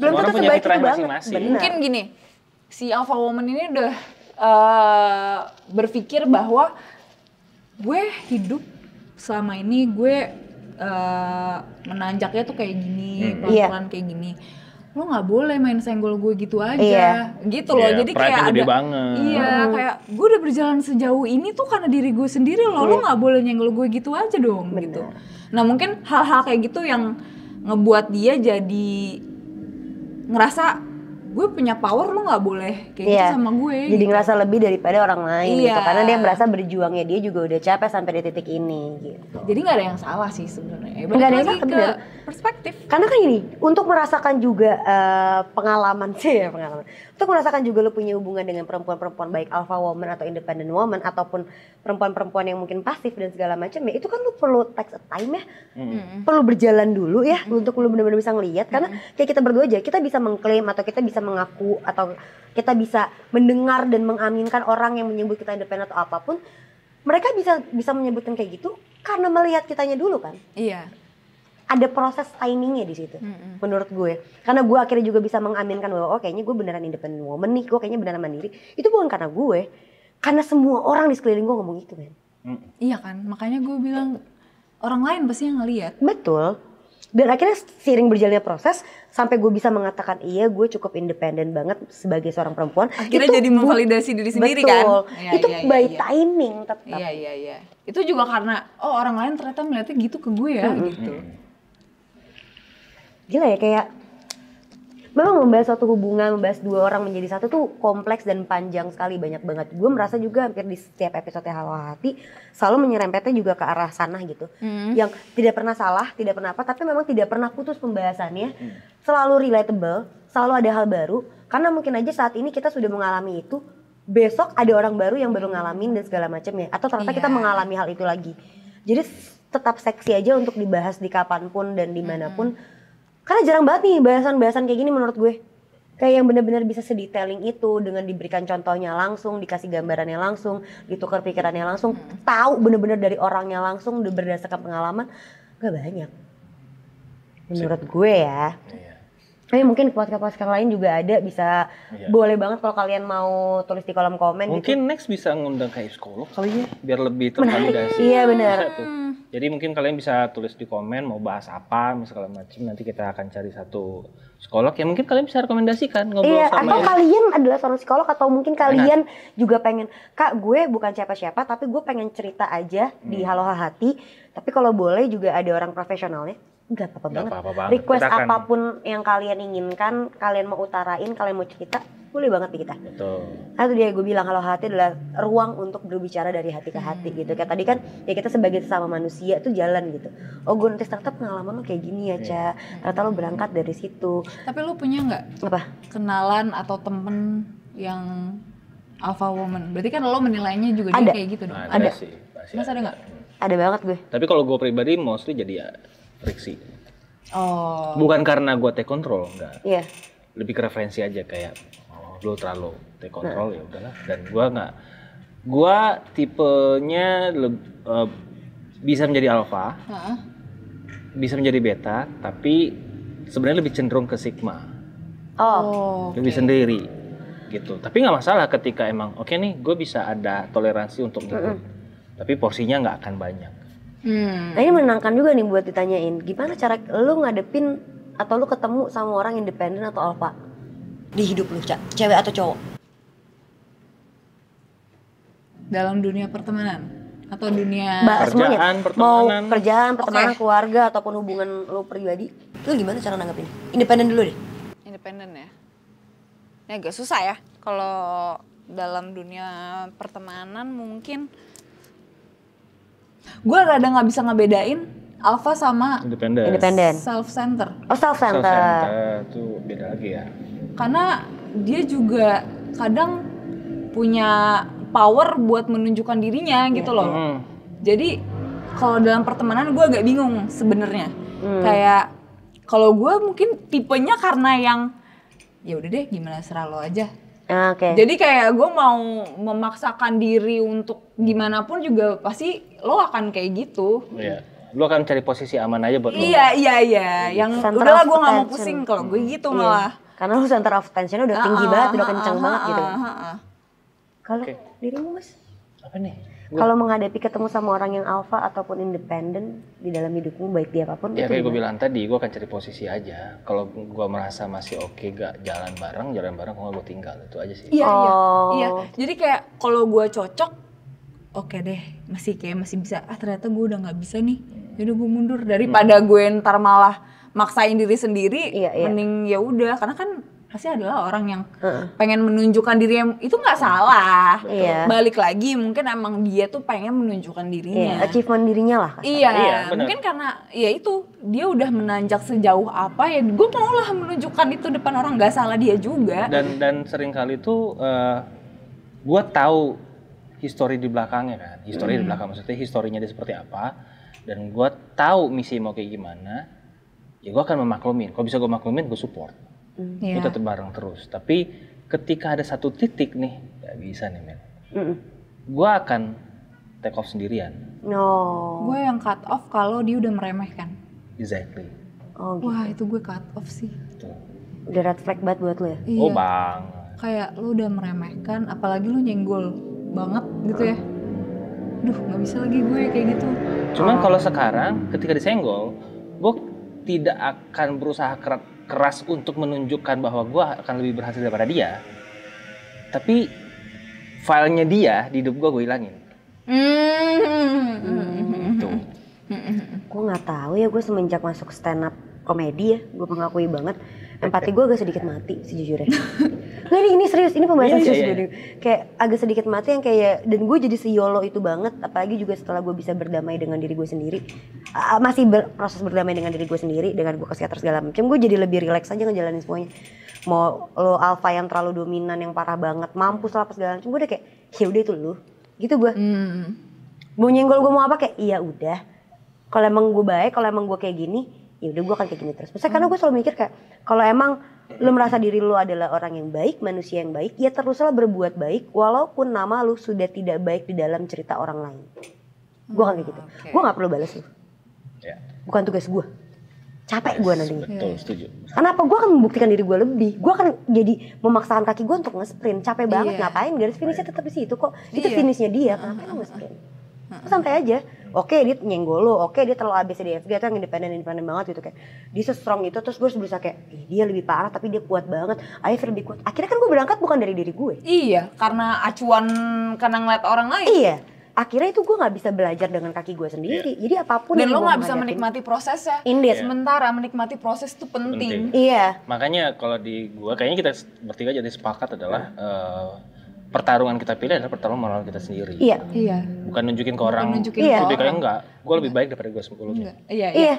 belum tentu sebaik itu banget masing -masing. mungkin gini si alpha woman ini udah uh, berpikir bahwa gue hidup selama ini gue uh, menanjaknya tuh kayak gini hmm. pelan-pelan yeah. kayak gini lo nggak boleh main senggol gue gitu aja iya. gitu loh iya, jadi kayak ada banget. iya kayak gue udah berjalan sejauh ini tuh karena diri gue sendiri lo, lo nggak boleh nyenggol gue gitu aja dong Bener. gitu nah mungkin hal-hal kayak gitu yang ngebuat dia jadi ngerasa gue punya power lo nggak boleh kayak yeah. gitu iya. sama gue jadi gitu. ngerasa lebih daripada orang lain yeah. gitu iya. karena dia merasa berjuangnya dia juga udah capek sampai di titik ini gitu jadi nggak ada yang salah sih sebenarnya eh, nggak ada yang salah ke bener. perspektif karena kan ini untuk merasakan juga uh, pengalaman sih ya pengalaman itu aku rasakan juga lo punya hubungan dengan perempuan-perempuan baik alpha woman atau independent woman ataupun perempuan-perempuan yang mungkin pasif dan segala macam ya itu kan lo perlu take a time ya mm. perlu berjalan dulu ya mm. untuk lo benar-benar bisa ngelihat mm. karena kayak kita berdua aja kita bisa mengklaim atau kita bisa mengaku atau kita bisa mendengar dan mengaminkan orang yang menyebut kita independen atau apapun mereka bisa bisa menyebutkan kayak gitu karena melihat kitanya dulu kan iya ada proses timingnya di situ mm-hmm. menurut gue karena gue akhirnya juga bisa mengaminkan bahwa oh kayaknya gue beneran independent woman nih gue kayaknya beneran mandiri itu bukan karena gue karena semua orang di sekeliling gue ngomong itu kan mm. iya kan makanya gue bilang orang lain pasti yang ngeliat betul dan akhirnya sering berjalannya proses sampai gue bisa mengatakan iya gue cukup independen banget sebagai seorang perempuan akhirnya itu jadi memvalidasi diri sendiri kan? betul. kan ya, itu ya, by ya, timing tetap iya iya iya itu juga karena oh orang lain ternyata melihatnya gitu ke gue ya mm -hmm. gitu gila ya kayak memang membahas suatu hubungan, membahas dua orang menjadi satu tuh kompleks dan panjang sekali, banyak banget. Gue merasa juga hampir di setiap episode Halo Hati selalu menyerempetnya juga ke arah sana gitu. Hmm. Yang tidak pernah salah, tidak pernah apa, tapi memang tidak pernah putus pembahasannya. Hmm. Selalu relatable, selalu ada hal baru. Karena mungkin aja saat ini kita sudah mengalami itu, besok ada orang baru yang baru ngalamin dan segala macamnya. Atau ternyata yeah. kita iya. mengalami hal itu lagi. Jadi tetap seksi aja untuk dibahas di kapanpun dan dimanapun. Hmm karena jarang banget nih bahasan-bahasan kayak gini menurut gue. Kayak yang benar-benar bisa sedetailing itu dengan diberikan contohnya langsung, dikasih gambarannya langsung, ditukar pikirannya langsung, hmm. tahu benar-benar dari orangnya langsung berdasarkan pengalaman gak banyak. Menurut gue ya. Iya. mungkin podcast-podcast lain juga ada bisa iya. boleh banget kalau kalian mau tulis di kolom komen. Gitu. Mungkin gitu. next bisa ngundang kayak psikolog kali ya biar lebih tervalidasi. Iya benar. Jadi mungkin kalian bisa tulis di komen mau bahas apa, misalnya macam nanti kita akan cari satu psikolog yang mungkin kalian bisa rekomendasikan ngobrol iya, sama. Atau ya. kalian adalah seorang psikolog atau mungkin kalian juga pengen, kak gue bukan siapa-siapa tapi gue pengen cerita aja hmm. di Halo Hati. Tapi kalau boleh juga ada orang profesionalnya nggak apa-apa banget. banget. Request Kita apapun yang kalian inginkan, kalian mau utarain, kalian mau cerita, boleh banget nih kita. Betul. Nah, dia gue bilang kalau hati adalah ruang untuk berbicara dari hati ke hati gitu. Kayak tadi kan ya kita sebagai sesama manusia itu jalan gitu. Oh gue nanti startup pengalaman lo kayak gini ya Ca. Iya. Ternyata lo berangkat dari situ. Tapi lo punya nggak? Apa? Kenalan atau temen yang alpha woman. Berarti kan lo menilainya juga ada. kayak gitu dong. Nah, ada, sih. Mas ada nggak? Ada banget gue. Tapi kalau gue pribadi mostly jadi ya friksi. Oh. Bukan karena gue take control, enggak. Iya. Lebih ke referensi aja kayak lu terlalu take control nah. ya udahlah dan gua nggak gua tipenya uh, bisa menjadi alpha uh bisa menjadi beta tapi sebenarnya lebih cenderung ke sigma oh, oh lebih okay. sendiri gitu tapi nggak masalah ketika emang oke okay nih gue bisa ada toleransi untuk itu mm-hmm. tapi porsinya nggak akan banyak hmm. nah ini menangkan juga nih buat ditanyain gimana cara lu ngadepin atau lu ketemu sama orang independen atau alpha di hidup lu, cewek atau cowok? Dalam dunia pertemanan atau dunia ba, kerjaan, semuanya. pertemanan. Mau kerjaan, pertemanan, okay. keluarga ataupun hubungan lu pribadi. Lu gimana cara nanggapin? Independen dulu deh. Independen ya. Ini ya, agak susah ya kalau dalam dunia pertemanan mungkin gue rada nggak bisa ngebedain alpha sama independen self center oh self center, self -center. itu beda lagi ya karena dia juga kadang punya power buat menunjukkan dirinya gitu loh mm. jadi kalau dalam pertemanan gue agak bingung sebenarnya mm. kayak kalau gue mungkin tipenya karena yang ya udah deh gimana serah lo aja ah, Okay. Jadi kayak gue mau memaksakan diri untuk gimana pun juga pasti lo akan kayak gitu. Iya. Lo akan cari posisi aman aja buat lo. Iya iya iya. Yang udah udahlah gue gak mau pusing kalau gue gitu hmm. iya. malah. Karena lu center of tensionnya udah tinggi uh, banget, uh, udah ah, kencang uh, banget gitu. Kalau okay. dirimu mas? Apa nih? Kalau menghadapi ketemu sama orang yang alpha ataupun independen di dalam hidupmu baik dia apapun ya kayak gue bilang tadi gue akan cari posisi aja kalau gue merasa masih oke okay, gak jalan bareng jalan bareng kalau gue tinggal itu aja sih iya, iya. oh. iya iya jadi kayak kalau gue cocok oke okay deh masih kayak masih bisa ah ternyata gue udah nggak bisa nih jadi gue mundur daripada hmm. gue ntar malah maksain diri sendiri iya, iya. mending ya udah karena kan pasti adalah orang yang uh. pengen menunjukkan diri. itu nggak salah iya. balik lagi mungkin emang dia tuh pengen menunjukkan dirinya iya, achievement dirinya lah iya, iya mungkin karena ya itu dia udah menanjak sejauh apa ya gue mau lah menunjukkan itu depan orang nggak salah dia juga dan dan sering kali itu, uh, eh, gue tahu histori di belakangnya kan histori hmm. di mm-hmm. belakang maksudnya historinya dia seperti apa dan gue tahu misi mau kayak gimana ya gue akan memaklumin. Kalau bisa gue maklumin, gue support. Mm. Yeah. Itu tetap bareng terus. Tapi ketika ada satu titik nih, gak bisa nih men. Mm. Gue akan take off sendirian. No. Gue yang cut off kalau dia udah meremehkan. Exactly. Oh, gitu. Wah itu gue cut off sih. Tuh. Udah red flag banget buat lo ya? Iya. Oh bang. Kayak lo udah meremehkan, apalagi lo nyenggol banget gitu ya. Duh gak bisa lagi gue kayak gitu. Cuman kalau sekarang ketika disenggol, gue tidak akan berusaha keras untuk menunjukkan bahwa gue akan lebih berhasil daripada dia tapi filenya dia di hidup gue gue hilangin hmm. gitu. gue nggak tahu ya gue semenjak masuk stand up komedi ya gue mengakui banget empati gue agak sedikit mati sejujurnya nggak ini, ini serius ini pembahasan yeah, iya, serius yeah, yeah. kayak agak sedikit mati yang kayak dan gue jadi seyolo itu banget apalagi juga setelah gue bisa berdamai dengan diri gue sendiri uh, masih ber, proses berdamai dengan diri gue sendiri dengan gue kesehatan segala macam gue jadi lebih rileks aja ngejalanin semuanya mau lo alfa yang terlalu dominan yang parah banget mampus lah apa segala macam gue udah kayak ya udah itu lu gitu gue mm. mau nyenggol gue mau apa kayak iya udah kalau emang gue baik kalau emang gue kayak gini ya udah gue akan kayak gini terus. Maksudnya hmm. karena gue selalu mikir kayak kalau emang lu merasa diri lu adalah orang yang baik, manusia yang baik, ya teruslah berbuat baik walaupun nama lu sudah tidak baik di dalam cerita orang lain. Gue akan kayak gitu. Hmm, okay. Gue nggak perlu balas lu. Yeah. Bukan tugas gue. Capek yes, gue nantinya. Betul, setuju. Kenapa gue akan membuktikan diri gue lebih? Gue akan jadi memaksakan kaki gue untuk nge-sprint. Capek yeah. banget iya. ngapain? Garis finishnya tetap di situ kok. Itu yeah. finishnya dia. Kenapa uh, uh, uh, lu ah, ah. nge-sprint? Sampai aja oke okay, dia nyenggol lo oke okay, dia terlalu FG atau yang independen independen banget gitu kayak dia strong itu terus gue harus berusaha kayak eh, dia lebih parah tapi dia kuat banget Aif lebih kuat akhirnya kan gue berangkat bukan dari diri gue iya karena acuan karena ngeliat orang lain iya akhirnya itu gue nggak bisa belajar dengan kaki gue sendiri. Yeah. Jadi apapun dan lo nggak bisa menikmati prosesnya. Indeed. Yeah. Sementara menikmati proses itu penting. penting. Iya. Makanya kalau di gue kayaknya kita bertiga jadi sepakat adalah hmm. uh, pertarungan kita pilih adalah pertarungan moral kita sendiri. Iya, iya. Bukan nunjukin ke orang. Bukan nunjukin iya. Lebih kayak enggak. Gue lebih iya. baik daripada gue sebelumnya. Iya, iya. iya.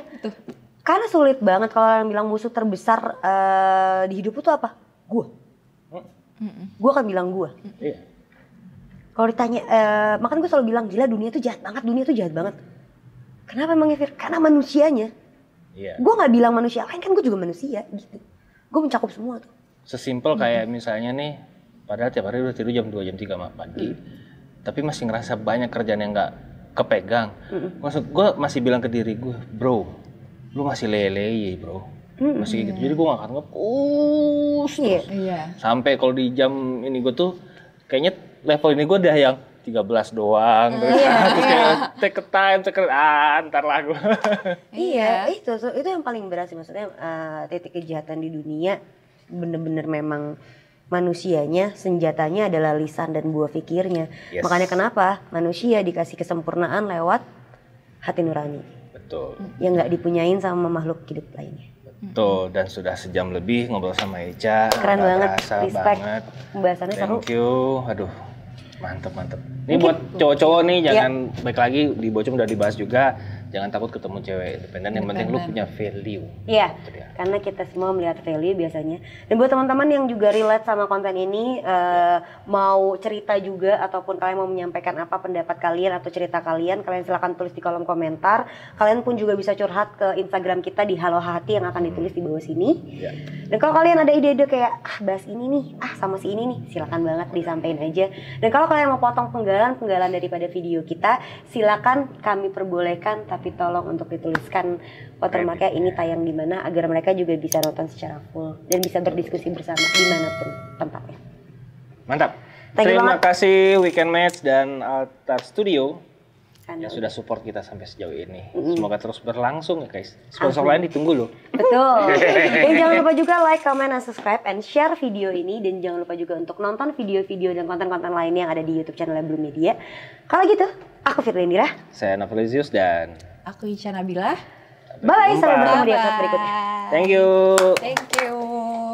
Karena sulit banget kalau orang bilang musuh terbesar uh, di hidup itu apa? Gue. Hmm. Gue akan bilang gue. Iya. Kalau ditanya, uh, eh, makan gue selalu bilang gila dunia itu jahat banget, dunia itu jahat banget. Kenapa emang Fir? Karena manusianya. Iya. Gue gak bilang manusia lain kan gue juga manusia gitu. Gue mencakup semua tuh. Sesimpel kayak -hmm. misalnya nih padahal tiap hari udah tidur jam 2 jam 3 malam pagi mm. tapi masih ngerasa banyak kerjaan yang nggak kepegang mm. maksud gue masih bilang ke diri gue bro lu masih lele ya bro mm. masih gitu jadi gue gak akan ngepus iya, terus yeah. sampai kalau di jam ini gue tuh kayaknya level ini gue udah yang 13 doang terus, hmm, iya, yeah, terus kayak iya. take a time take a ah, ntar lah gue iya itu itu yang paling berat sih maksudnya uh, titik kejahatan di dunia bener-bener memang manusianya senjatanya adalah lisan dan buah pikirnya yes. makanya kenapa manusia dikasih kesempurnaan lewat hati nurani betul yang nggak dipunyain sama makhluk hidup lainnya Betul. dan sudah sejam lebih ngobrol sama Eca. Keren Nggak banget, respect. banget. Pembahasannya seru. Thank you. Aduh, mantep, mantep. Ini Mungkin. buat cowok-cowok nih, ya. jangan ya. baik lagi di Bocung udah dibahas juga jangan takut ketemu cewek independen yang penting lu punya value iya gitu karena kita semua melihat value biasanya dan buat teman-teman yang juga relate sama konten ini uh, mau cerita juga ataupun kalian mau menyampaikan apa pendapat kalian atau cerita kalian kalian silahkan tulis di kolom komentar kalian pun juga bisa curhat ke Instagram kita di Halo Hati yang akan hmm. ditulis di bawah sini yeah. dan kalau kalian ada ide-ide kayak ah bahas ini nih ah sama si ini nih silahkan banget disampaikan aja dan kalau kalian mau potong penggalan penggalan daripada video kita silahkan kami perbolehkan tapi tolong untuk dituliskan watermarknya ini tayang di mana agar mereka juga bisa nonton secara full dan bisa berdiskusi bersama dimanapun tempatnya. Mantap. Thank Terima banget. kasih Weekend Match dan Altar Studio Anu. yang sudah support kita sampai sejauh ini. mm Semoga terus berlangsung ya guys. Sponsor lain ditunggu loh. Betul. dan jangan lupa juga like, comment, and subscribe, and share video ini. Dan jangan lupa juga untuk nonton video-video dan konten-konten lainnya yang ada di YouTube channelnya Blue Media. Kalau gitu, aku Firly Indira. Saya Naflezius dan Aku Ica Nabila. Bye, sampai bertemu di episode berikutnya. Thank you. Thank you.